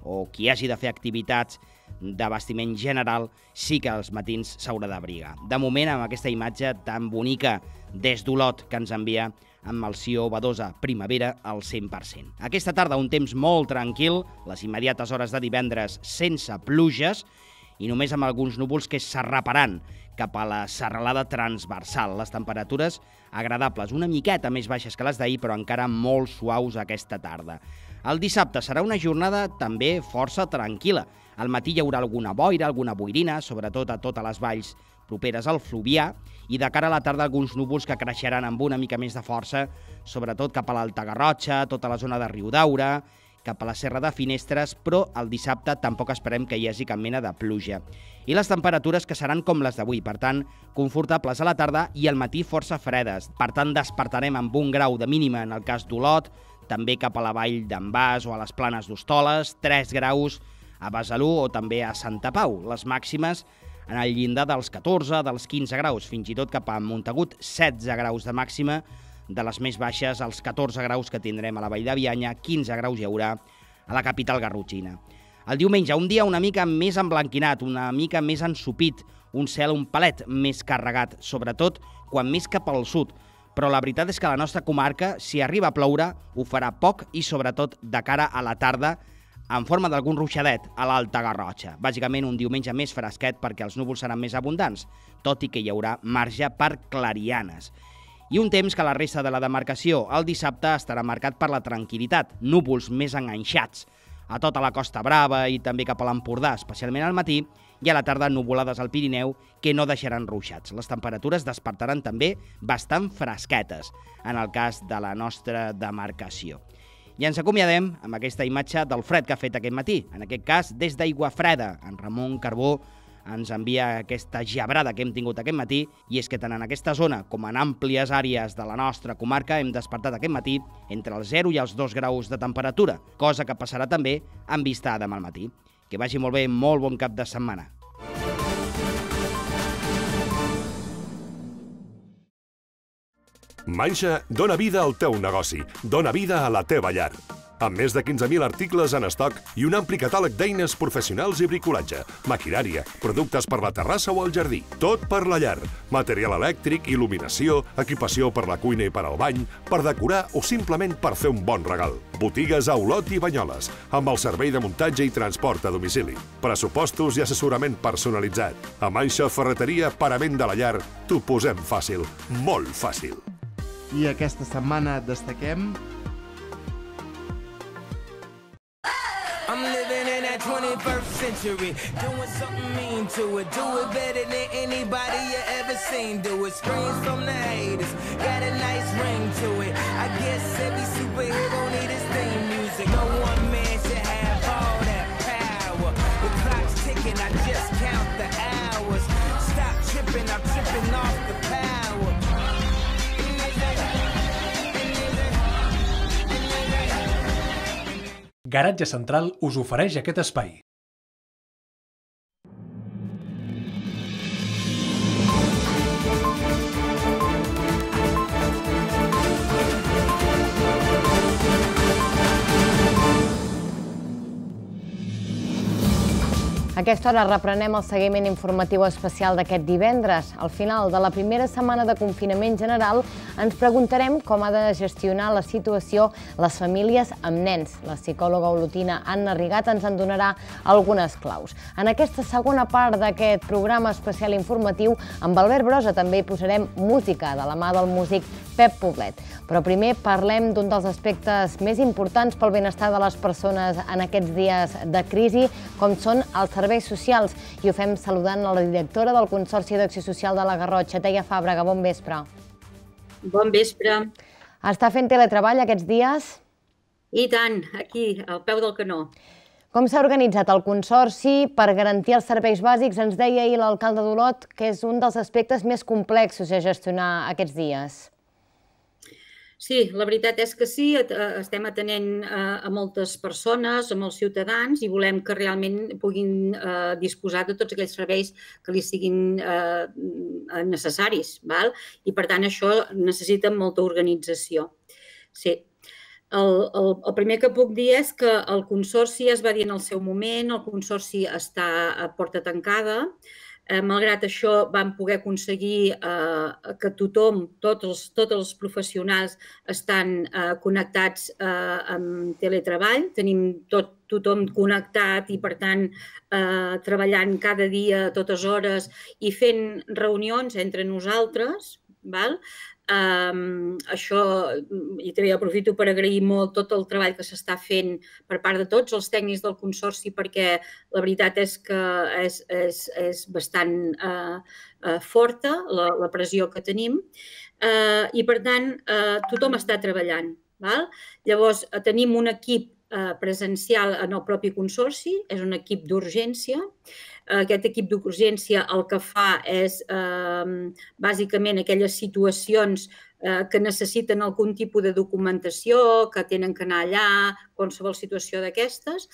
o qui hagi de fer activitats de vestiment general sí que als matins s'haurà d'abrigar. De moment, amb aquesta imatge tan bonica des d'Olot que ens envia amb el Sió Badosa Primavera al 100%. Aquesta tarda un temps molt tranquil, les immediates hores de divendres sense pluges i només amb alguns núvols que s'arraparan cap a la serralada transversal. Les temperatures agradables, una miqueta més baixes que les d'ahir, però encara molt suaus aquesta tarda. El dissabte serà una jornada també força tranquil·la, al matí hi haurà alguna boira, alguna boirina, sobretot a totes les valls properes al Fluvià, i de cara a la tarda alguns núvols que creixeran amb una mica més de força, sobretot cap a l'Alta Garrotxa, tota la zona de Riu d'Aura, cap a la Serra de Finestres, però el dissabte tampoc esperem que hi hagi cap mena de pluja. I les temperatures que seran com les d'avui, per tant, confortables a la tarda i al matí força fredes. Per tant, despertarem amb un grau de mínima en el cas d'Olot, també cap a la vall d'en Bas o a les planes d'Hostoles, 3 graus a Besalú o també a Santa Pau. Les màximes en el llindar dels 14, dels 15 graus, fins i tot cap a Montagut, 16 graus de màxima, de les més baixes, els 14 graus que tindrem a la Vall de Bianya, 15 graus hi haurà a la capital garrotxina. El diumenge, un dia una mica més emblanquinat, una mica més ensupit, un cel un palet més carregat, sobretot quan més cap al sud. Però la veritat és que la nostra comarca, si arriba a ploure, ho farà poc i sobretot de cara a la tarda, en forma d'algun ruixadet a l'Alta Garrotxa. Bàsicament un diumenge més fresquet perquè els núvols seran més abundants, tot i que hi haurà marge per clarianes. I un temps que la resta de la demarcació el dissabte estarà marcat per la tranquil·litat, núvols més enganxats. A tota la Costa Brava i també cap a l'Empordà, especialment al matí, i a la tarda nuvolades al Pirineu que no deixaran ruixats. Les temperatures despertaran també bastant fresquetes en el cas de la nostra demarcació. I ens acomiadem amb aquesta imatge del fred que ha fet aquest matí, en aquest cas des d'Aigua Freda. En Ramon Carbó ens envia aquesta gebrada que hem tingut aquest matí i és que tant en aquesta zona com en àmplies àrees de la nostra comarca hem despertat aquest matí entre els 0 i els 2 graus de temperatura, cosa que passarà també amb vista demà al matí. Que vagi molt bé, molt bon cap de setmana. Manxa dona vida al teu negoci, dona vida a la teva llar. Amb més de 15.000 articles en estoc i un ampli catàleg d'eines professionals i bricolatge, maquinària, productes per la terrassa o el jardí, tot per la llar, material elèctric, il·luminació, equipació per la cuina i per al bany, per decorar o simplement per fer un bon regal. Botigues a Olot i Banyoles, amb el servei de muntatge i transport a domicili, pressupostos i assessorament personalitzat. A Manxa Ferreteria, parament de la llar, t'ho posem fàcil, molt fàcil i aquesta setmana destaquem... I'm living in that 21st century, doing something mean to do it better than anybody you ever seen do it. Screams from the haters, got a nice ring to it. I guess every superhero needed Garatge Central us ofereix aquest espai. aquesta hora reprenem el seguiment informatiu especial d'aquest divendres. Al final de la primera setmana de confinament general ens preguntarem com ha de gestionar la situació les famílies amb nens. La psicòloga olotina Anna Rigat ens en donarà algunes claus. En aquesta segona part d'aquest programa especial informatiu, amb Albert Brosa també hi posarem música de la mà del músic Pep Poblet. Però primer parlem d'un dels aspectes més importants pel benestar de les persones en aquests dies de crisi, com són els serveis socials. I ho fem saludant a la directora del Consorci d'Acció Social de la Garrotxa, Teia Fàbrega. Bon vespre. Bon vespre. Està fent teletreball aquests dies? I tant, aquí, al peu del canó. Com s'ha organitzat el Consorci per garantir els serveis bàsics? Ens deia ahir l'alcalde d'Olot que és un dels aspectes més complexos a gestionar aquests dies. Sí, la veritat és que sí, eh, estem atenent eh, a moltes persones, a molts ciutadans i volem que realment puguin eh, disposar de tots aquells serveis que li siguin necessaris. Val? I, per tant, això necessita molta organització. Sí. El, el, el primer que puc dir és que el Consorci es va dir en el seu moment, el Consorci està a porta tancada, Eh, malgrat això, vam poder aconseguir eh, que tothom, tots els, tots els professionals, estan eh, connectats eh, amb teletreball. Tenim tot, tothom connectat i, per tant, eh, treballant cada dia, a totes hores, i fent reunions entre nosaltres, val? Um, això, i també aprofito per agrair molt tot el treball que s'està fent per part de tots els tècnics del Consorci perquè la veritat és que és, és, és bastant uh, uh, forta la, la pressió que tenim uh, i, per tant, uh, tothom està treballant. Val? Llavors, tenim un equip presencial en el propi consorci, és un equip d'urgència, Eh, aquest equip d'urgència el que fa és, eh, bàsicament, aquelles situacions eh, que necessiten algun tipus de documentació, que tenen que anar allà, qualsevol situació d'aquestes.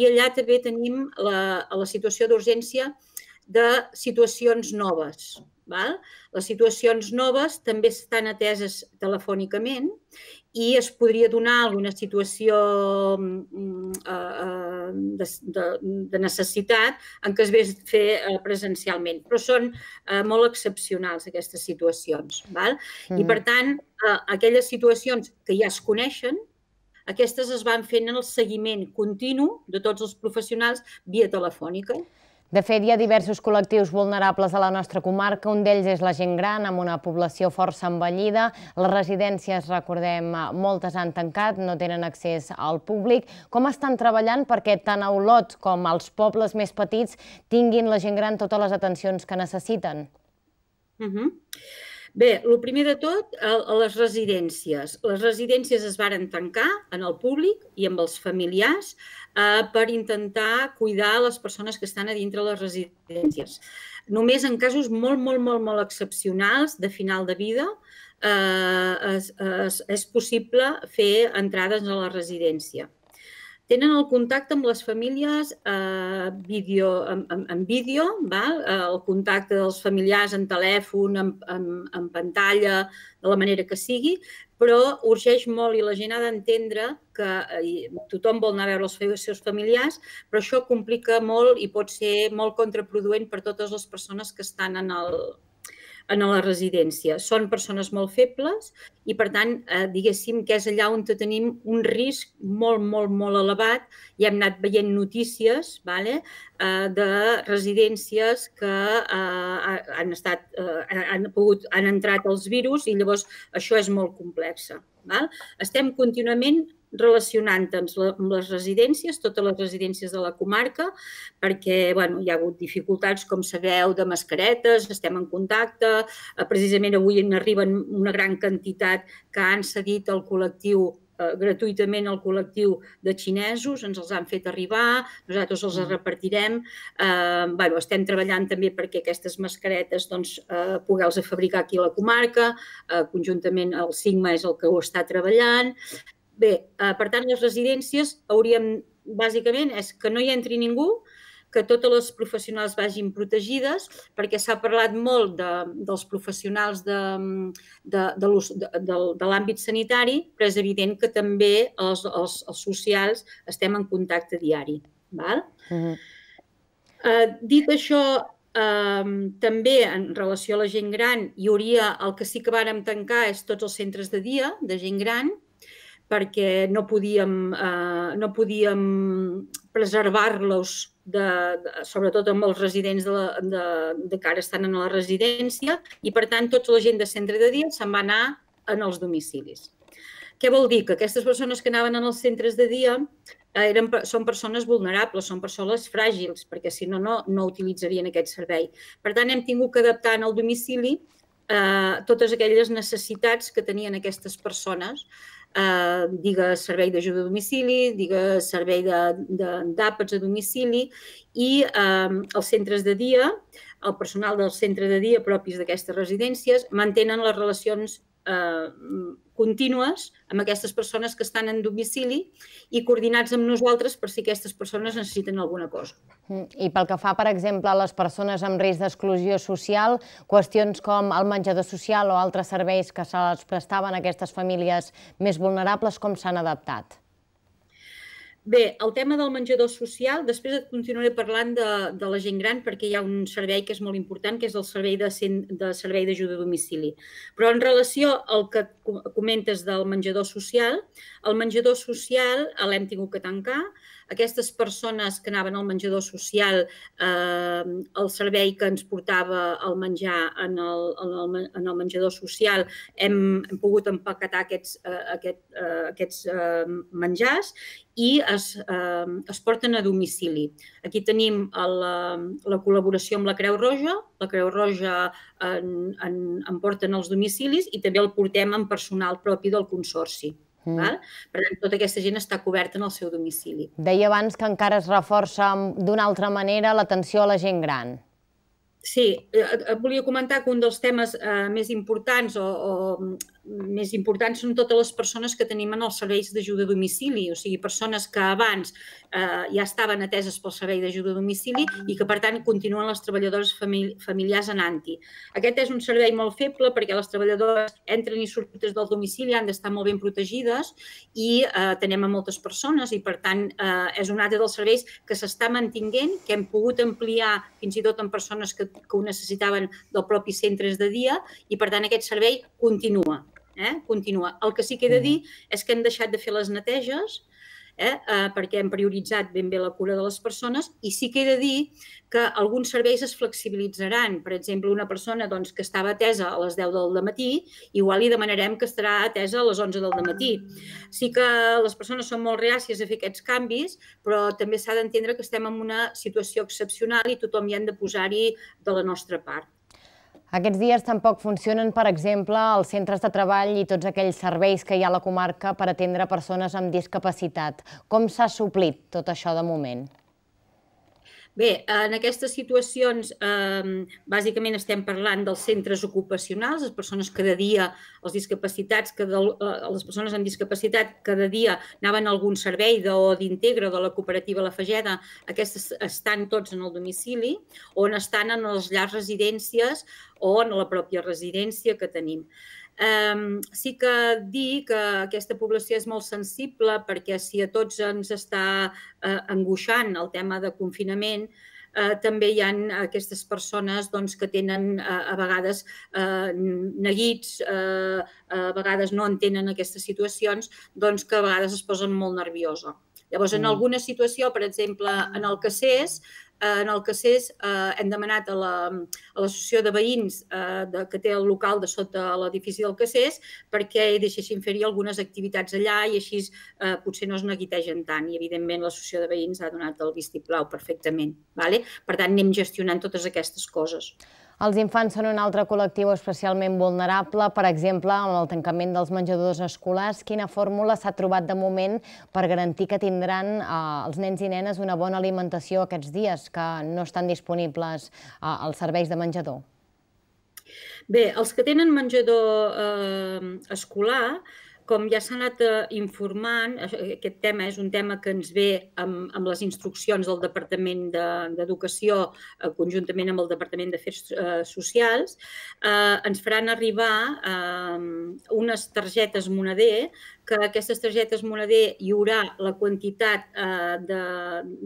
I allà també tenim la, la situació d'urgència de situacions noves, Val? Les situacions noves també estan ateses telefònicament i es podria donar alguna situació mm, mm, eh, eh, de, de, de necessitat en què es ve a fer eh, presencialment, però són molt excepcionals aquestes situacions. Val? Mm. I per tant, aquelles situacions que ja es coneixen, aquestes es van fent en el seguiment continu de tots els professionals via telefònica. De fet, hi ha diversos col·lectius vulnerables a la nostra comarca. Un d'ells és la gent gran, amb una població força envellida. Les residències, recordem, moltes han tancat, no tenen accés al públic. Com estan treballant perquè tant a Olot com als pobles més petits tinguin la gent gran totes les atencions que necessiten? Uh mhm. -huh. Bé, el primer de tot, a les residències. Les residències es varen tancar en el públic i amb els familiars eh, per intentar cuidar les persones que estan a dintre les residències. Només en casos molt, molt, molt, molt excepcionals de final de vida eh, és, és, és possible fer entrades a la residència tenen el contacte amb les famílies eh, vídeo, en, en, en vídeo, val? Eh, el contacte dels familiars en telèfon, en, en, en pantalla, de la manera que sigui, però urgeix molt i la gent ha d'entendre que eh, tothom vol anar a veure els seus familiars, però això complica molt i pot ser molt contraproduent per totes les persones que estan en el, en la residència. Són persones molt febles i, per tant, eh, diguéssim que és allà on tenim un risc molt, molt, molt elevat i hem anat veient notícies vale, eh, de residències que eh, han, estat, eh, han, pogut, han entrat els virus i llavors això és molt complexa. Val? Estem contínuament relacionant-nos amb les residències, totes les residències de la comarca, perquè bueno, hi ha hagut dificultats, com sabeu, de mascaretes, estem en contacte, eh, precisament avui en arriben una gran quantitat que han cedit al col·lectiu eh, gratuïtament al col·lectiu de xinesos, ens els han fet arribar, nosaltres els mm. repartirem. Eh, bueno, estem treballant també perquè aquestes mascaretes doncs, eh, pugueu-les fabricar aquí a la comarca, eh, conjuntament el Sigma és el que ho està treballant. Bé, eh, per tant, les residències hauríem, bàsicament, és que no hi entri ningú, que totes les professionals vagin protegides, perquè s'ha parlat molt de, dels professionals de, de, de, de, de, de l'àmbit sanitari, però és evident que també els, els, els socials estem en contacte diari. Val? Uh mm-hmm. -huh. eh, dit això, eh, també en relació a la gent gran hi hauria el que sí que vàrem tancar és tots els centres de dia de gent gran perquè no podíem, eh, no podíem preservar-los, de, de, sobretot amb els residents de, la, de, de que ara estan en la residència, i per tant tota la gent de centre de dia se'n va anar en els domicilis. Què vol dir? Que aquestes persones que anaven en els centres de dia eh, eren, són persones vulnerables, són persones fràgils, perquè si no, no, no utilitzarien aquest servei. Per tant, hem tingut que adaptar en el domicili eh, totes aquelles necessitats que tenien aquestes persones eh, digues servei d'ajuda a domicili, digues servei d'àpats a domicili i eh, els centres de dia, el personal del centre de dia propis d'aquestes residències mantenen les relacions eh, contínues amb aquestes persones que estan en domicili i coordinats amb nosaltres per si aquestes persones necessiten alguna cosa. Mm. I pel que fa, per exemple, a les persones amb risc d'exclusió social, qüestions com el menjador social o altres serveis que se'ls prestaven a aquestes famílies més vulnerables, com s'han adaptat? Bé, el tema del menjador social, després et continuaré parlant de, de la gent gran perquè hi ha un servei que és molt important, que és el servei de, cent, de servei d'ajuda a domicili. Però en relació al que comentes del menjador social, el menjador social eh, l'hem tingut que tancar aquestes persones que anaven al menjador social, eh, el servei que ens portava el menjar en el, en el, en el menjador social, hem, hem pogut empaquetar aquests, eh, aquest, eh, aquests eh, menjars i es, eh, es porten a domicili. Aquí tenim el, eh, la col·laboració amb la Creu Roja, la Creu Roja en, en, en porten als domicilis i també el portem en personal propi del Consorci. Mm. Val? Per tant, tota aquesta gent està coberta en el seu domicili. Deia abans que encara es reforça d'una altra manera l'atenció a la gent gran. Sí, eh, eh, volia comentar que un dels temes eh, més importants o, o més importants són totes les persones que tenim en els serveis d'ajuda a domicili, o sigui, persones que abans eh, ja estaven ateses pel servei d'ajuda a domicili i que, per tant, continuen les treballadores familiars en anti. Aquest és un servei molt feble perquè les treballadores entren i surten del domicili, han d'estar molt ben protegides i eh, tenem a moltes persones i, per tant, eh, és un altre dels serveis que s'està mantinguent, que hem pogut ampliar fins i tot en persones que, que ho necessitaven del propi centres de dia i, per tant, aquest servei continua eh? Continua. El que sí que he de mm. dir és que hem deixat de fer les neteges eh? Eh, perquè hem prioritzat ben bé la cura de les persones i sí que he de dir que alguns serveis es flexibilitzaran. Per exemple, una persona doncs, que estava atesa a les 10 del matí, igual li demanarem que estarà atesa a les 11 del matí. Sí que les persones són molt reàcies a fer aquests canvis, però també s'ha d'entendre que estem en una situació excepcional i tothom hi hem de posar-hi de la nostra part. Aquests dies tampoc funcionen, per exemple, els centres de treball i tots aquells serveis que hi ha a la comarca per atendre persones amb discapacitat. Com s'ha suplit tot això de moment? Bé, en aquestes situacions eh, bàsicament estem parlant dels centres ocupacionals, les persones cada dia, els discapacitats, que de, eh, les persones amb discapacitat cada dia anaven a algun servei de, o d'Integra de la cooperativa La Fageda, aquestes estan tots en el domicili, on estan en les llars residències o en la pròpia residència que tenim. Eh, sí que dir que aquesta població és molt sensible perquè si a tots ens està eh, angoixant el tema de confinament, eh, també hi ha aquestes persones doncs, que tenen eh, a vegades eh, neguits, eh, a vegades no entenen aquestes situacions, doncs que a vegades es posen molt nerviosa. Llavors, en mm. alguna situació, per exemple, en el que sés, Eh, en el s'és, eh, hem demanat a l'associació la, de veïns eh, de, que té el local de sota l'edifici del s'és perquè deixessin fer-hi algunes activitats allà i així eh, potser no es neguitegen tant i evidentment l'associació de veïns ha donat el vistiplau perfectament. Vale? Per tant, anem gestionant totes aquestes coses. Els infants són un altre col·lectiu especialment vulnerable, per exemple, amb el tancament dels menjadors escolars. Quina fórmula s'ha trobat de moment per garantir que tindran eh, els nens i nenes una bona alimentació aquests dies, que no estan disponibles eh, serveis de menjador? Bé, els que tenen menjador eh, escolar com ja s'ha anat eh, informant, aquest tema és un tema que ens ve amb, amb les instruccions del Departament d'Educació de, eh, conjuntament amb el Departament d'Afers eh, Socials, eh, ens faran arribar eh, unes targetes moneder que aquestes targetes moneder hi haurà la quantitat eh, de,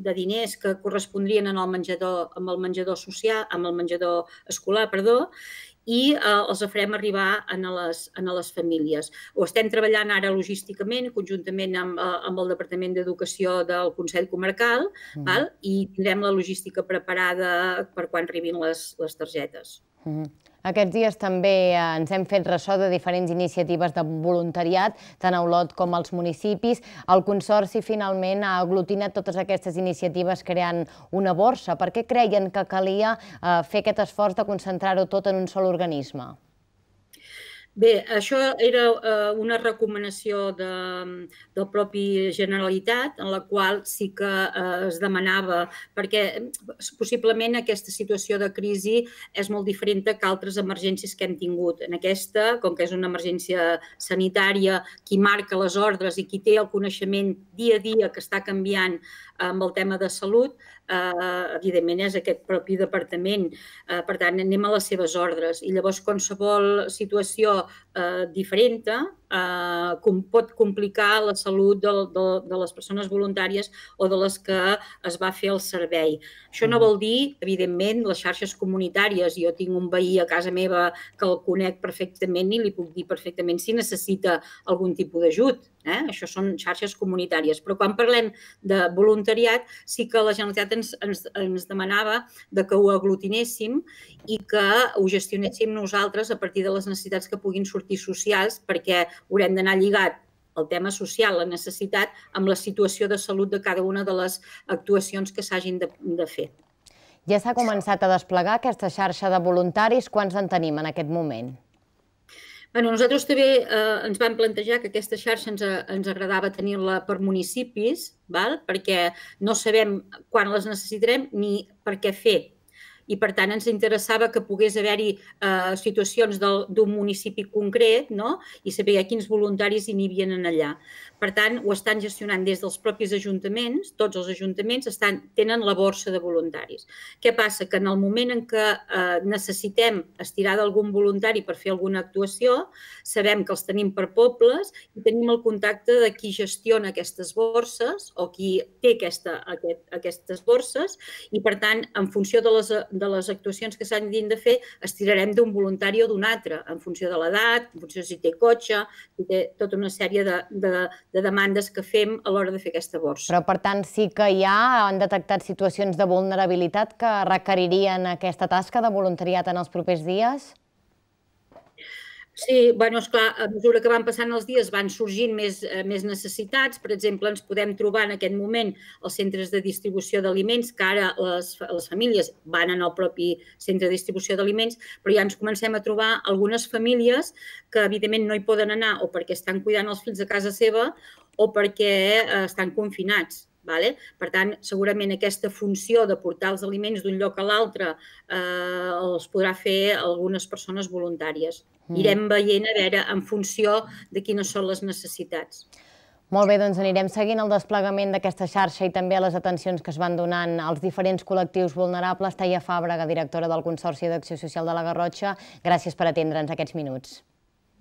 de diners que correspondrien en el menjador, amb el menjador social, amb el menjador escolar, perdó, i eh, els farem arribar a les, a les famílies. Ho estem treballant ara logísticament, conjuntament amb, eh, amb el Departament d'Educació del Consell Comarcal, mm. val? i tindrem la logística preparada per quan arribin les, les targetes. Mm. Aquests dies també eh, ens hem fet ressò de diferents iniciatives de voluntariat, tant a Olot com als municipis. El Consorci finalment ha aglutinat totes aquestes iniciatives creant una borsa. Per què creien que calia eh, fer aquest esforç de concentrar-ho tot en un sol organisme? Bé, això era eh, una recomanació de, del propi Generalitat, en la qual sí que eh, es demanava, perquè eh, possiblement aquesta situació de crisi és molt diferent que altres emergències que hem tingut. En aquesta, com que és una emergència sanitària, qui marca les ordres i qui té el coneixement dia a dia que està canviant amb el tema de salut, eh, evidentment és aquest propi departament, eh, per tant anem a les seves ordres i llavors qualsevol situació eh, diferent eh, Eh, com pot complicar la salut de, de, de les persones voluntàries o de les que es va fer el servei. Això no mm. vol dir, evidentment, les xarxes comunitàries. Jo tinc un veí a casa meva que el conec perfectament i li puc dir perfectament si necessita algun tipus d'ajut. Eh? Això són xarxes comunitàries. Però quan parlem de voluntariat, sí que la Generalitat ens, ens, ens demanava de que ho aglutinéssim i que ho gestionéssim nosaltres a partir de les necessitats que puguin sortir socials, perquè haurem d'anar lligat el tema social, la necessitat, amb la situació de salut de cada una de les actuacions que s'hagin de, de fer. Ja s'ha començat a desplegar aquesta xarxa de voluntaris. Quants en tenim en aquest moment? Bueno, nosaltres també eh, ens vam plantejar que aquesta xarxa ens, ens agradava tenir-la per municipis, val? perquè no sabem quan les necessitarem ni per què fer i per tant ens interessava que pogués haver-hi eh, situacions d'un municipi concret no? i saber quins voluntaris hi n'hi en allà. Per tant, ho estan gestionant des dels propis ajuntaments, tots els ajuntaments estan, tenen la borsa de voluntaris. Què passa? Que en el moment en què eh, necessitem estirar d'algun voluntari per fer alguna actuació, sabem que els tenim per pobles i tenim el contacte de qui gestiona aquestes borses o qui té aquesta, aquest, aquestes borses i, per tant, en funció de les, de les actuacions que s'han de fer es tirarem d'un voluntari o d'un altre, en funció de l'edat, en funció si té cotxe, si té tota una sèrie de, de, de demandes que fem a l'hora de fer aquesta borsa. Però, per tant, sí que hi ha, han detectat situacions de vulnerabilitat que requeririen aquesta tasca de voluntariat en els propers dies? Sí, bueno, esclar, a mesura que van passant els dies van sorgint més, eh, més necessitats. Per exemple, ens podem trobar en aquest moment els centres de distribució d'aliments, que ara les, les famílies van en el propi centre de distribució d'aliments, però ja ens comencem a trobar algunes famílies que, evidentment, no hi poden anar o perquè estan cuidant els fills a casa seva o perquè eh, estan confinats. Vale? Per tant, segurament aquesta funció de portar els aliments d'un lloc a l'altre eh, els podrà fer algunes persones voluntàries. Mm. Irem veient a veure en funció de quines són les necessitats. Molt bé, doncs anirem seguint el desplegament d'aquesta xarxa i també les atencions que es van donant als diferents col·lectius vulnerables. Taia Fàbrega, directora del Consorci d'Acció Social de la Garrotxa, gràcies per atendre'ns aquests minuts.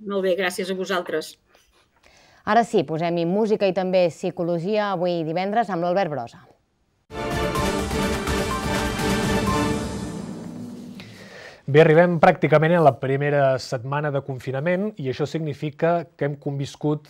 Molt bé, gràcies a vosaltres. Ara sí, posem-hi música i també psicologia avui divendres amb l'Albert Brosa. Bé, arribem pràcticament a la primera setmana de confinament i això significa que hem conviscut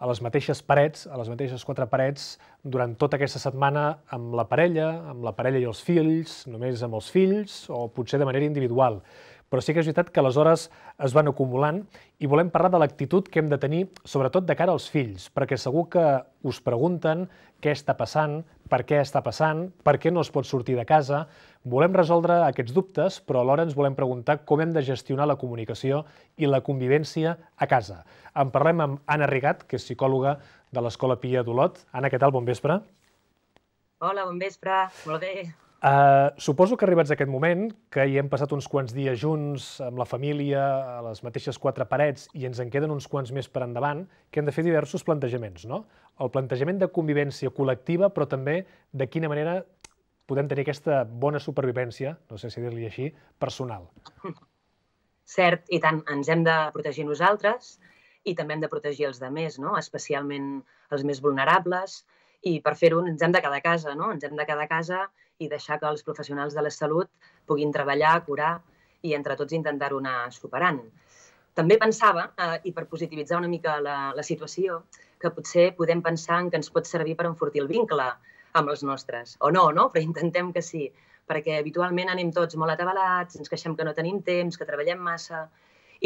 a les mateixes parets, a les mateixes quatre parets, durant tota aquesta setmana amb la parella, amb la parella i els fills, només amb els fills o potser de manera individual però sí que és veritat que les hores es van acumulant i volem parlar de l'actitud que hem de tenir, sobretot de cara als fills, perquè segur que us pregunten què està passant, per què està passant, per què no es pot sortir de casa. Volem resoldre aquests dubtes, però alhora ens volem preguntar com hem de gestionar la comunicació i la convivència a casa. En parlem amb Anna Rigat, que és psicòloga de l'Escola Pia d'Olot. Anna, què tal? Bon vespre. Hola, bon vespre. Molt bé. Uh, suposo que arribats a aquest moment, que hi hem passat uns quants dies junts, amb la família, a les mateixes quatre parets, i ens en queden uns quants més per endavant, que hem de fer diversos plantejaments, no? El plantejament de convivència col·lectiva, però també de quina manera podem tenir aquesta bona supervivència, no sé si dir-li així, personal. Cert, i tant, ens hem de protegir nosaltres i també hem de protegir els de més, no? especialment els més vulnerables, i per fer-ho ens hem de quedar a casa, no? ens hem de quedar a casa i deixar que els professionals de la salut puguin treballar, curar i entre tots intentar-ho anar superant. També pensava, eh, i per positivitzar una mica la, la situació, que potser podem pensar en que ens pot servir per enfortir el vincle amb els nostres. O no, no? Però intentem que sí, perquè habitualment anem tots molt atabalats, ens queixem que no tenim temps, que treballem massa,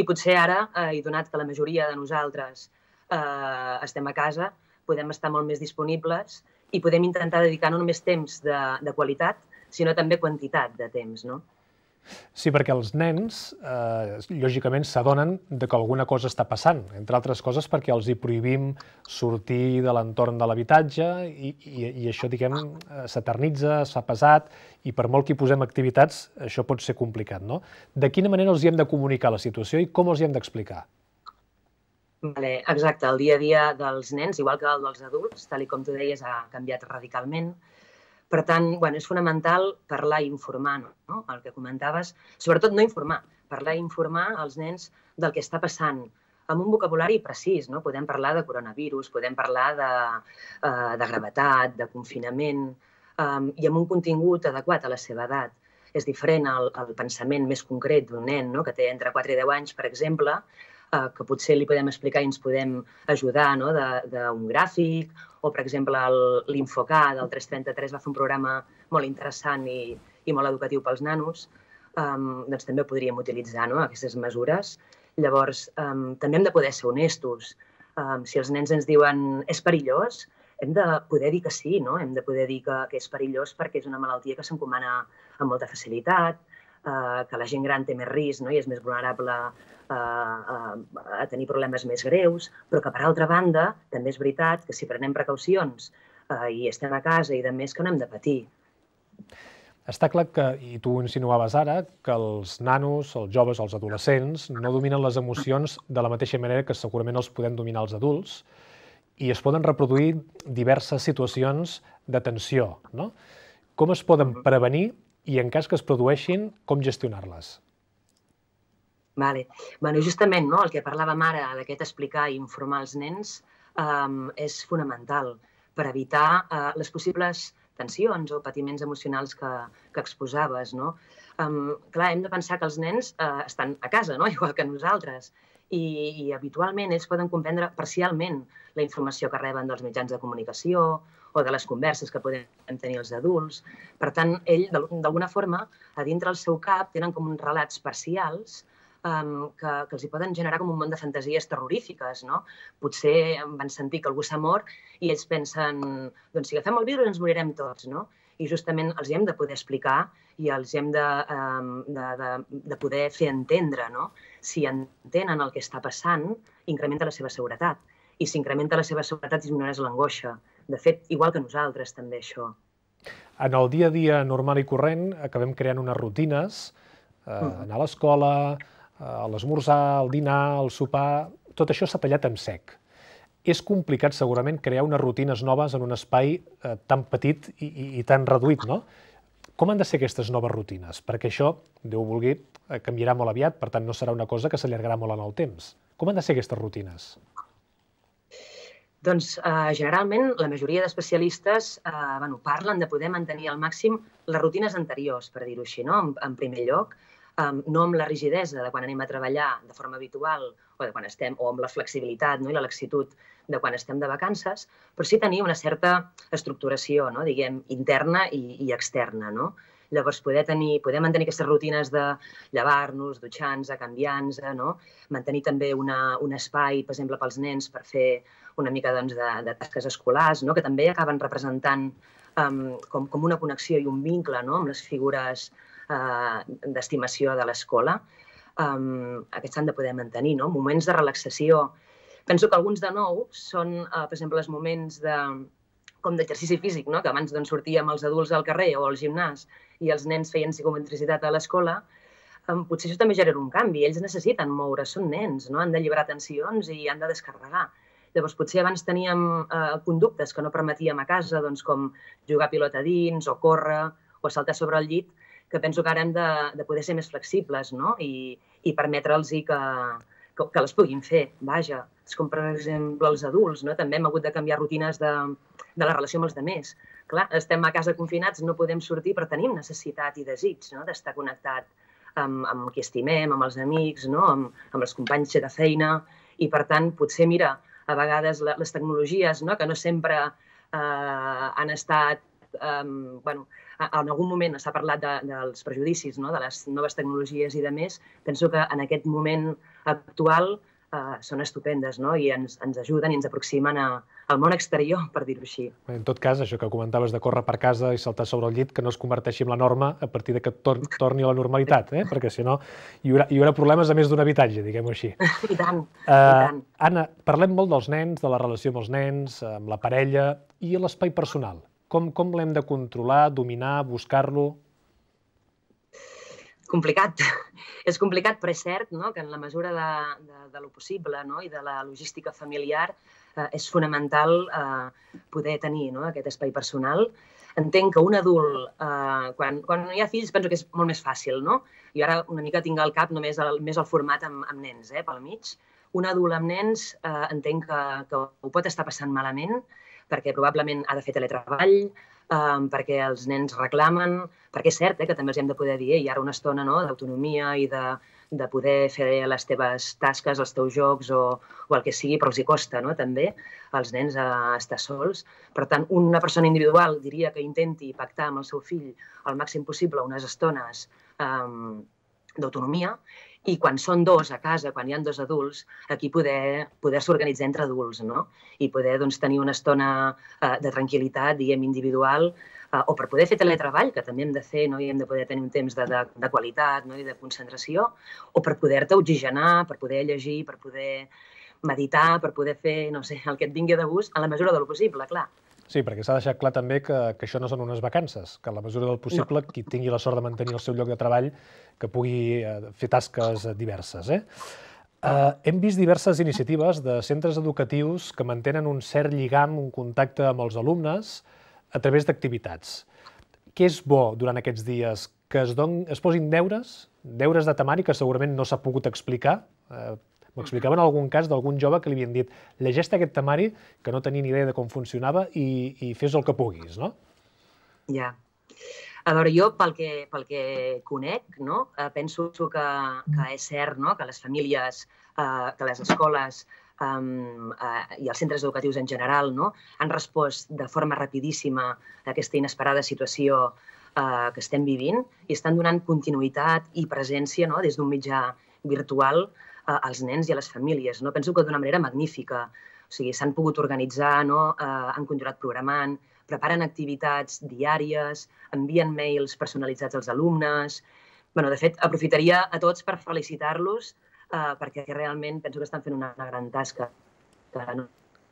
i potser ara, eh, i donat que la majoria de nosaltres eh, estem a casa, podem estar molt més disponibles i podem intentar dedicar no només temps de, de qualitat, sinó també quantitat de temps, no? Sí, perquè els nens, eh, lògicament, s'adonen de que alguna cosa està passant, entre altres coses perquè els hi prohibim sortir de l'entorn de l'habitatge i, i, i això, diguem, eh, s'eternitza, s'ha pesat, i per molt que hi posem activitats, això pot ser complicat, no? De quina manera els hi hem de comunicar la situació i com els hi hem d'explicar? Vale, exacte, el dia a dia dels nens, igual que el dels adults, tal com tu deies, ha canviat radicalment. Per tant, bueno, és fonamental parlar i informar, no? el que comentaves, sobretot no informar, parlar i informar als nens del que està passant, amb un vocabulari precís. No? Podem parlar de coronavirus, podem parlar de, eh, de gravetat, de confinament, um, i amb un contingut adequat a la seva edat. És diferent al, al pensament més concret d'un nen no? que té entre 4 i 10 anys, per exemple, eh, que potser li podem explicar i ens podem ajudar no? d'un gràfic, o, per exemple, l'Infocà del 333 va fer un programa molt interessant i, i molt educatiu pels nanos, um, doncs també podríem utilitzar no? aquestes mesures. Llavors, um, també hem de poder ser honestos. Um, si els nens ens diuen és perillós, hem de poder dir que sí, no? hem de poder dir que, que és perillós perquè és una malaltia que s'encomana amb molta facilitat, eh, que la gent gran té més risc no? i és més vulnerable eh, a, eh, a tenir problemes més greus, però que, per altra banda, també és veritat que si prenem precaucions eh, i estem a casa i de més que no hem de patir. Està clar que, i tu insinuaves ara, que els nanos, els joves, els adolescents, no dominen les emocions de la mateixa manera que segurament els podem dominar els adults, i es poden reproduir diverses situacions de tensió. No? Com es poden mhm. prevenir i en cas que es produeixin, com gestionar-les? Vale. Bueno, justament no, el que parlàvem ara, d'aquest explicar i informar els nens, um, és fonamental per evitar uh, les possibles tensions o patiments emocionals que, que exposaves. No? Um, clar, hem de pensar que els nens uh, estan a casa, no? *laughs* igual que nosaltres, i, i habitualment ells poden comprendre parcialment la informació que reben dels mitjans de comunicació o de les converses que podem tenir els adults. Per tant, ell, d'alguna forma, a dintre del seu cap tenen com uns relats parcials um, que, que els hi poden generar com un món de fantasies terrorífiques, no? Potser van sentir que algú s'ha mort i ells pensen, doncs si agafem el vidre ens morirem tots, no? i justament els hem de poder explicar i els hem de, ehm, de, de, de poder fer entendre. No? Si entenen el que està passant, incrementa la seva seguretat. I si incrementa la seva seguretat, disminueix l'angoixa. De fet, igual que nosaltres, també, això. En el dia a dia normal i corrent acabem creant unes rutines, eh, mm-hmm. anar a l'escola, eh, a l'esmorzar, al dinar, al sopar... Tot això s'ha tallat en sec és complicat segurament crear unes rutines noves en un espai eh, tan petit i, i, i tan reduït, no? Com han de ser aquestes noves rutines? Perquè això, Déu vulgui, eh, canviarà molt aviat, per tant no serà una cosa que s'allargarà molt en el temps. Com han de ser aquestes rutines? Doncs eh, generalment la majoria d'especialistes eh, bueno, parlen de poder mantenir al màxim les rutines anteriors, per dir-ho així, no? en, en primer lloc, eh, no amb la rigidesa de quan anem a treballar de forma habitual quan estem, o amb la flexibilitat no? i la laxitud de quan estem de vacances, però sí tenir una certa estructuració, no? diguem, interna i, i externa. No? Llavors, poder, tenir, poder mantenir aquestes rutines de llevar-nos, dutxar-nos, canviar-nos, no? mantenir també una, un espai, per exemple, pels nens per fer una mica doncs, de, de tasques escolars, no? que també acaben representant um, com, com una connexió i un vincle no? amb les figures uh, d'estimació de l'escola um, aquests s'han de poder mantenir, no? Moments de relaxació. Penso que alguns de nou són, uh, per exemple, els moments de, com d'exercici físic, no? que abans doncs, sortíem els adults al carrer o al gimnàs i els nens feien psicometricitat a l'escola, um, potser això també genera un canvi. Ells necessiten moure, són nens, no? han de lliberar tensions i han de descarregar. Llavors, potser abans teníem eh, conductes que no permetíem a casa, doncs, com jugar a pilota dins o córrer o saltar sobre el llit, que penso que ara hem de, de poder ser més flexibles no? i, i permetre'ls que, que, que les puguin fer, vaja. És com, per exemple, els adults, no? També hem hagut de canviar rutines de, de la relació amb els altres. Clar, estem a casa confinats, no podem sortir, però tenim necessitat i desig no? d'estar connectat amb, amb qui estimem, amb els amics, no? amb, amb els companys de feina. I, per tant, potser, mira, a vegades les tecnologies, no? que no sempre eh, han estat eh, bueno, en algun moment s'ha parlat de, dels prejudicis, no? de les noves tecnologies i de més, penso que en aquest moment actual eh, són estupendes no? i ens, ens ajuden i ens aproximen a, al món exterior, per dir-ho així. En tot cas, això que comentaves de córrer per casa i saltar sobre el llit, que no es converteixi en la norma a partir de que tor *laughs* torni a la normalitat, eh? perquè si no hi haurà, hi haurà problemes a més d'un habitatge, diguem-ho així. *laughs* I tant, uh, i eh, tant. Anna, parlem molt dels nens, de la relació amb els nens, amb la parella i l'espai personal. Com, com l'hem de controlar, dominar, buscar-lo? Complicat. *laughs* és complicat, però és cert no? que en la mesura de, de, de lo possible no? i de la logística familiar eh, és fonamental eh, poder tenir no? aquest espai personal. Entenc que un adult, eh, quan, quan no hi ha fills, penso que és molt més fàcil, no? I ara una mica tinc al cap només el, més el format amb, amb nens, eh, pel mig. Un adult amb nens eh, entenc que, que ho pot estar passant malament, perquè probablement ha de fer teletreball, um, perquè els nens reclamen, perquè és cert eh, que també els hem de poder dir i ara una estona no, d'autonomia i de, de poder fer les teves tasques, els teus jocs o, o el que sigui, però els hi costa no, també als nens a estar sols. Per tant, una persona individual diria que intenti pactar amb el seu fill el màxim possible unes estones um, d'autonomia i quan són dos a casa, quan hi han dos adults, aquí poder, poder s'organitzar entre adults, no? I poder doncs, tenir una estona eh, de tranquil·litat, diguem, individual, eh, o per poder fer teletreball, que també hem de fer, no? I hem de poder tenir un temps de, de, de qualitat, no? I de concentració, o per poder-te oxigenar, per poder llegir, per poder meditar, per poder fer, no sé, el que et vingui de gust, en la mesura del possible, clar. Sí, perquè s'ha deixat clar també que, que això no són unes vacances, que a la mesura del possible no. qui tingui la sort de mantenir el seu lloc de treball que pugui eh, fer tasques diverses. Eh? Uh, hem vist diverses iniciatives de centres educatius que mantenen un cert lligam, un contacte amb els alumnes a través d'activitats. Què és bo durant aquests dies? Que es, don... es posin deures, deures de temari que segurament no s'ha pogut explicar eh, M'explicaven algun cas d'algun jove que li havien dit llegeix aquest temari, que no tenia ni idea de com funcionava, i, i fes el que puguis, no? Ja. A veure, jo pel que, pel que conec, no? Eh, penso que, que és cert no? que les famílies, eh, que les escoles um, eh, i els centres educatius en general no? han respost de forma rapidíssima a aquesta inesperada situació eh, que estem vivint i estan donant continuïtat i presència no? des d'un mitjà virtual als nens i a les famílies. No? Penso que d'una manera magnífica. O sigui, s'han pogut organitzar, no? eh, han continuat programant, preparen activitats diàries, envien mails personalitzats als alumnes... Bueno, de fet, aprofitaria a tots per felicitar-los eh, perquè realment penso que estan fent una, una gran tasca. No,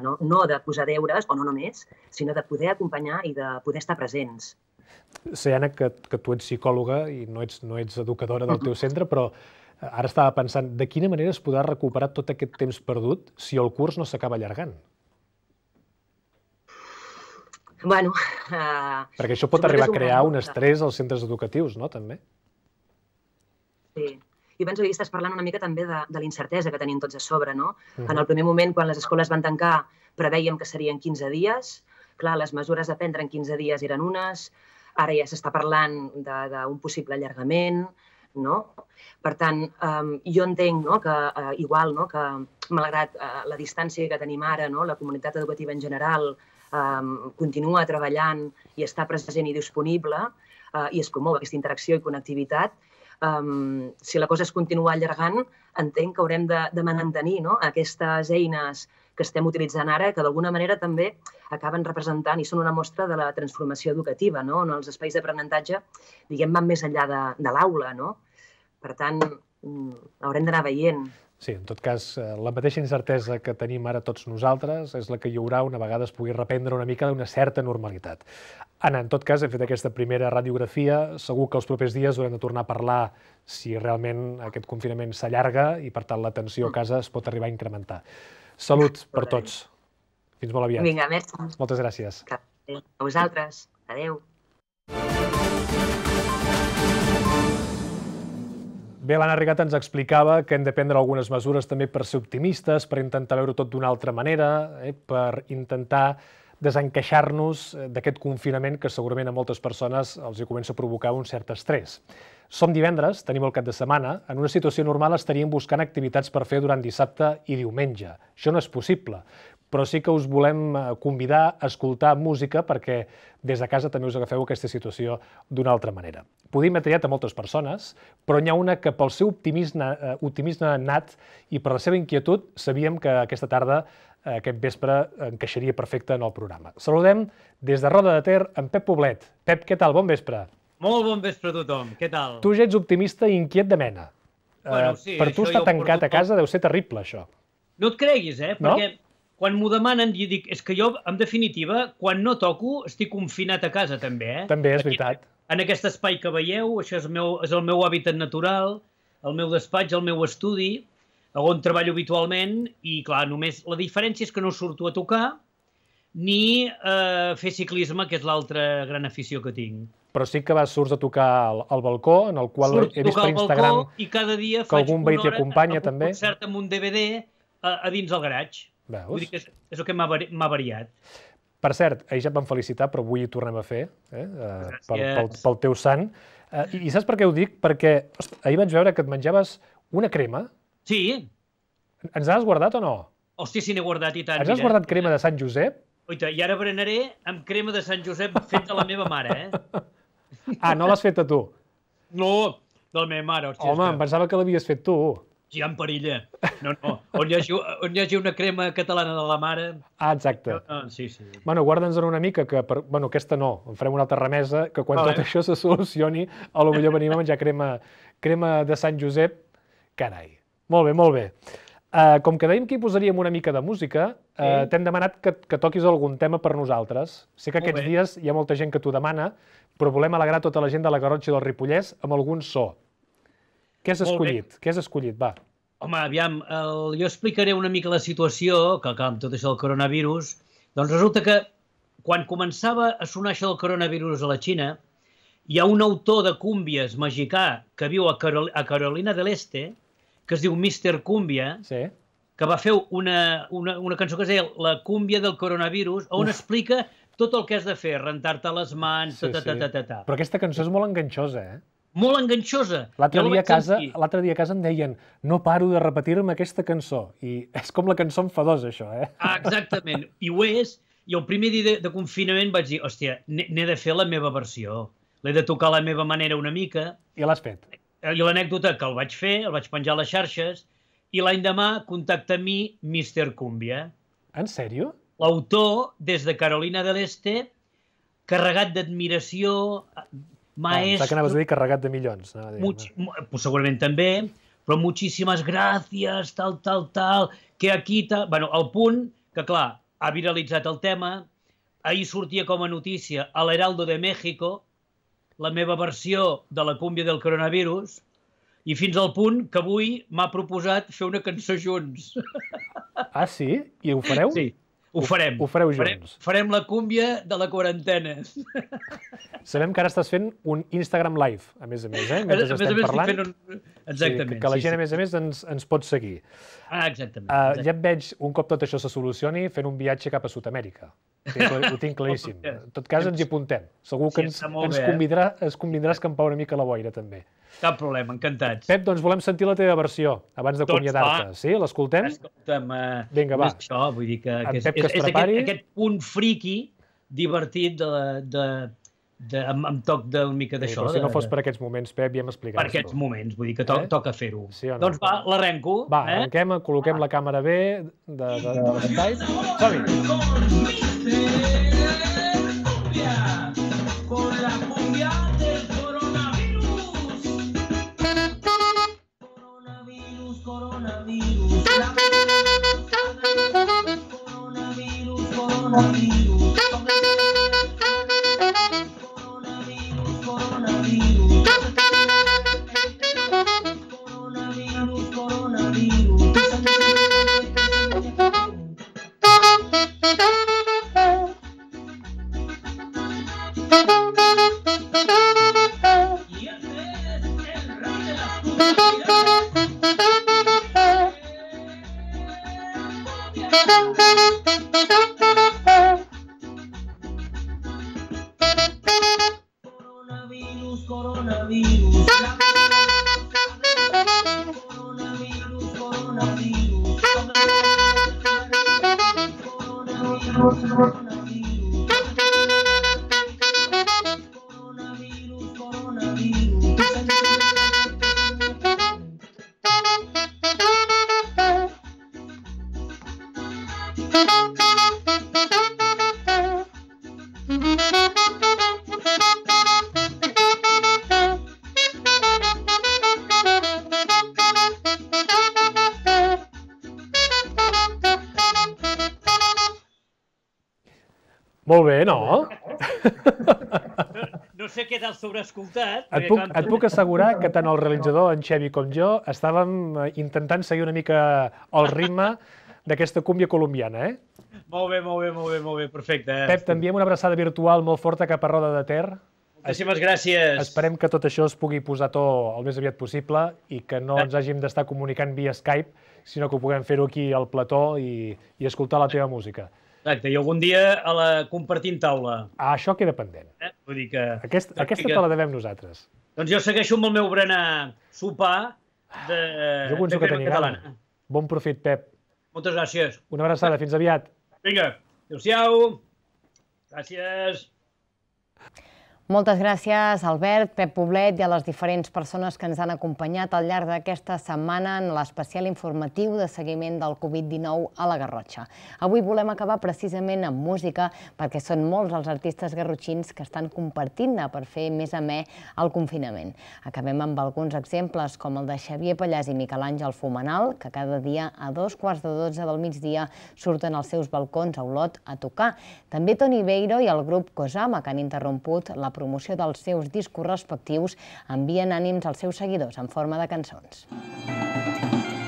no, no de posar deures, o no només, sinó de poder acompanyar i de poder estar presents. Sé, Anna, que, que tu ets psicòloga i no ets, no ets educadora del teu centre, però Ara estava pensant, de quina manera es podrà recuperar tot aquest temps perdut si el curs no s'acaba allargant? Bueno, uh, Perquè això pot arribar a crear un estrès als centres educatius, no?, també. Sí. I penso que estàs parlant una mica també de, de l'incertesa que tenim tots a sobre, no? Uh -huh. En el primer moment, quan les escoles van tancar, preveiem que serien 15 dies. Clar, les mesures de prendre en 15 dies eren unes, ara ja s'està parlant d'un possible allargament, no? Per tant, eh, jo entenc no, que eh, igual no, que malgrat eh, la distància que tenim ara, no, la comunitat educativa en general eh, continua treballant i està present i disponible eh, i es promou aquesta interacció i connectivitat, um, si la cosa es continua allargant, entenc que haurem de, de mantenir no, aquestes eines que estem utilitzant ara, que d'alguna manera també acaben representant i són una mostra de la transformació educativa, no? on els espais d'aprenentatge, diguem, van més enllà de, de l'aula. No? Per tant, mm, haurem d'anar veient. Sí, en tot cas, eh, la mateixa incertesa que tenim ara tots nosaltres és la que hi haurà una vegada es pugui reprendre una mica d'una certa normalitat. Anna, en tot cas, hem fet aquesta primera radiografia. Segur que els propers dies haurem de tornar a parlar si realment aquest confinament s'allarga i, per tant, la tensió a mm. casa es pot arribar a incrementar. Salut per tots. Fins molt aviat. Vinga, merci. Moltes gràcies. A vosaltres. Adeu. Bé, l'Anna Regat ens explicava que hem de prendre algunes mesures també per ser optimistes, per intentar veure tot d'una altra manera, eh? per intentar desencaixar-nos eh, d'aquest confinament que segurament a moltes persones els hi comença a provocar un cert estrès. Som divendres, tenim el cap de setmana. En una situació normal estaríem buscant activitats per fer durant dissabte i diumenge. Això no és possible però sí que us volem eh, convidar a escoltar música perquè des de casa també us agafeu aquesta situació d'una altra manera. Podem haver triat a moltes persones, però n'hi ha una que pel seu optimisme, eh, optimisme nat i per la seva inquietud sabíem que aquesta tarda, eh, aquest vespre, encaixaria perfecte en el programa. Saludem des de Roda de Ter en Pep Poblet. Pep, què tal? Bon vespre. Molt bon vespre a tothom, què tal? Tu ja ets optimista i inquiet de mena. Bueno, eh, sí, per tu estar tancat a casa deu ser terrible, això. No et creguis, eh? No? Perquè quan m'ho demanen, jo dic, és que jo, en definitiva, quan no toco, estic confinat a casa, també, eh? També, és Aquí, veritat. En aquest espai que veieu, això és el meu, és el meu hàbitat natural, el meu despatx, el meu estudi, on treballo habitualment, i clar, només la diferència és que no surto a tocar, ni eh, fer ciclisme, que és l'altra gran afició que tinc però sí que vas, surts a tocar al, al balcó, en el qual surts he vist per Instagram i cada dia que algun veí t'hi acompanya, també. un concert amb un DVD a, a dins del garatge. Veus? Vull dir que és, és el que m'ha variat. Per cert, ahir ja et vam felicitar, però avui hi tornem a fer, eh? eh pel, pel, pel teu sant. Eh, I, I saps per què ho dic? Perquè hosta, ahir vaig veure que et menjaves una crema. Sí. Ens l'has guardat o no? Hòstia, si n'he guardat i tant. Ens has mira. guardat crema de Sant Josep? Oita, i ara berenaré amb crema de Sant Josep feta la meva mare, eh? *laughs* Ah, no l'has fet a tu? No, de la meva mare. Hòstia, Home, que... em pensava que l'havies fet tu. Ja en perilla. No, no. On hi, hagi, on hi hagi una crema catalana de la mare... Ah, exacte. no, ah, sí, sí. Bueno, guarda'ns una mica, que per... bueno, aquesta no, en farem una altra remesa, que quan tot això se solucioni, a lo millor venim a menjar crema, crema de Sant Josep. Carai. Molt bé, molt bé. Uh, com que dèiem que hi posaríem una mica de música, eh, sí. t'hem demanat que, que toquis algun tema per nosaltres. Sé que Molt aquests bé. dies hi ha molta gent que t'ho demana, però volem alegrar tota la gent de la Garotxa del Ripollès amb algun so. Què has Molt escollit? Bé. Què has escollit? Va. Home, aviam, el... jo explicaré una mica la situació, que, que amb tot això del coronavirus, doncs resulta que quan començava a sonar això del coronavirus a la Xina, hi ha un autor de cúmbies mexicà que viu a, Carol... a Carolina de l'Este, que es diu Mr. Cumbia, sí. que va fer una, una, una cançó que es deia La cúmbia del coronavirus, on Uf. explica tot el que has de fer, rentar-te les mans, sí, ta, ta, ta, ta, ta. Però aquesta cançó és molt enganxosa, eh? Molt enganxosa. L'altre dia, a casa, l'altre dia a casa em deien no paro de repetir-me aquesta cançó. I *laughs* és com la cançó enfadosa, això, eh? Ah, exactament. I ho és. I el primer dia de, de confinament vaig dir, hòstia, n'he de fer la meva versió. L'he de tocar la meva manera una mica. I l'has fet i eh, l'anècdota que el vaig fer, el vaig penjar a les xarxes, i l'any demà contacta mi Mr. Cumbia. En sèrio? L'autor, des de Carolina de l'Este, carregat d'admiració, maestro... Ah, que anaves a dir carregat de milions. No? Much, pues segurament també, però moltíssimes gràcies, tal, tal, tal, que aquí... Tal... bueno, el punt que, clar, ha viralitzat el tema, ahir sortia com a notícia a l'Heraldo de México, la meva versió de la cúmbia del coronavirus i fins al punt que avui m'ha proposat fer una cançó junts. Ah, sí? I ho fareu? Sí. Ho farem. Ho fareu junts. Farem, farem la cúmbia de la quarantena. *laughs* Sabem que ara estàs fent un Instagram Live, a més a més, eh? Mentre a, a estem més parlant. un... Exactament. Sí, que la gent, sí, a més a més, ens, ens pot seguir. Ah, exactament, ah, exactament. Uh, ja et veig, un cop tot això se solucioni, fent un viatge cap a Sud-amèrica. Ho tinc claríssim. *laughs* En tot cas, ens hi apuntem. Segur que ens, sí, ens, bé, eh? convidrà, eh? es convindràs que em pau una mica la boira, també. Cap problema, encantats. Pep, doncs volem sentir la teva versió abans d'acomiadar-te. Doncs, sí, l'escoltem? Escolta'm, uh, Vinga, va. això, vull dir que, que és, que és, és aquest, aquest punt friki divertit de, de, de, amb, amb toc d'una mica d'això. Sí, si no fos per aquests moments, Pep, ja m'explicaràs. Per aquests moments, vull dir que to eh? toca fer-ho. Sí no? Doncs va, l'arrenco. Va, eh? arrenquem, col·loquem ah. la càmera bé de, de, de, de les Som-hi! coronavirus, coronavirus, coronavirus. coronavirus. sobreescoltat. Et puc, quan... et puc assegurar que tant el realitzador, en Xevi, com jo, estàvem eh, intentant seguir una mica el ritme *laughs* d'aquesta cúmbia colombiana, eh? Molt bé, molt bé, molt bé, molt bé, perfecte. Eh? Pep, t'enviem una abraçada virtual molt forta cap a Roda de Ter. Moltíssimes gràcies. Esperem que tot això es pugui posar to el més aviat possible i que no ens hàgim d'estar comunicant via Skype, sinó que ho puguem fer-ho aquí al plató i, i escoltar la teva música. Exacte, i algun dia a la compartint taula. Ah, això queda pendent. Eh? Vull dir que... Aquest, doncs aquesta que... te la devem nosaltres. Doncs jo segueixo amb el meu berenar sopar de, jo penso que tenia catalana. Gana. Bon profit, Pep. Moltes gràcies. Una abraçada, fins aviat. Vinga, adeu-siau. Gràcies. Moltes gràcies, Albert, Pep Poblet i a les diferents persones que ens han acompanyat al llarg d'aquesta setmana en l'especial informatiu de seguiment del Covid-19 a la Garrotxa. Avui volem acabar precisament amb música perquè són molts els artistes garrotxins que estan compartint-ne per fer més amè el confinament. Acabem amb alguns exemples com el de Xavier Pallàs i Miquel Àngel Fumanal, que cada dia a dos quarts de dotze del migdia surten als seus balcons a Olot a tocar. També Toni Beiro i el grup Cosama, que han interromput la promoció dels seus discos respectius envien ànims als seus seguidors en forma de cançons. Música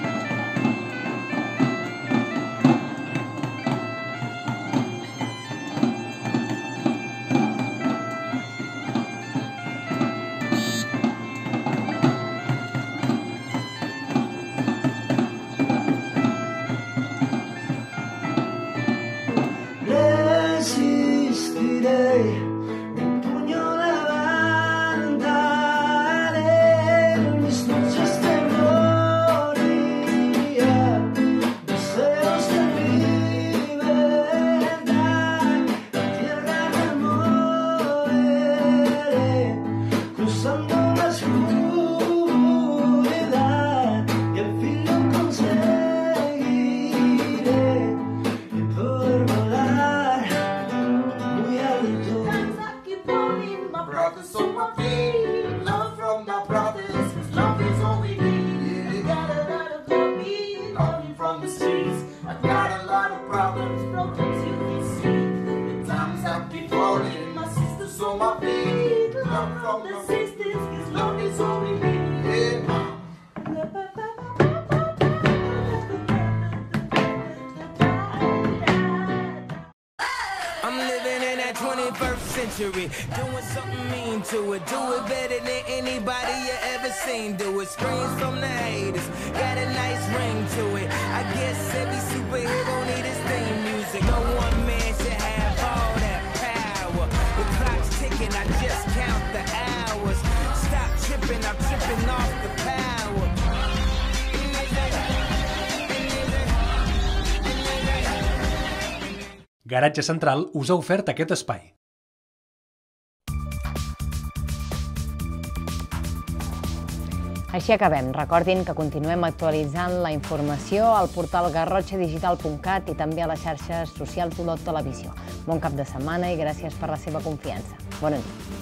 Garatge Central us ha ofert aquest espai. Així acabem. Recordin que continuem actualitzant la informació al portal garrotxadigital.cat i també a les xarxes socials d'Olot Televisió. Bon cap de setmana i gràcies per la seva confiança. Bona nit.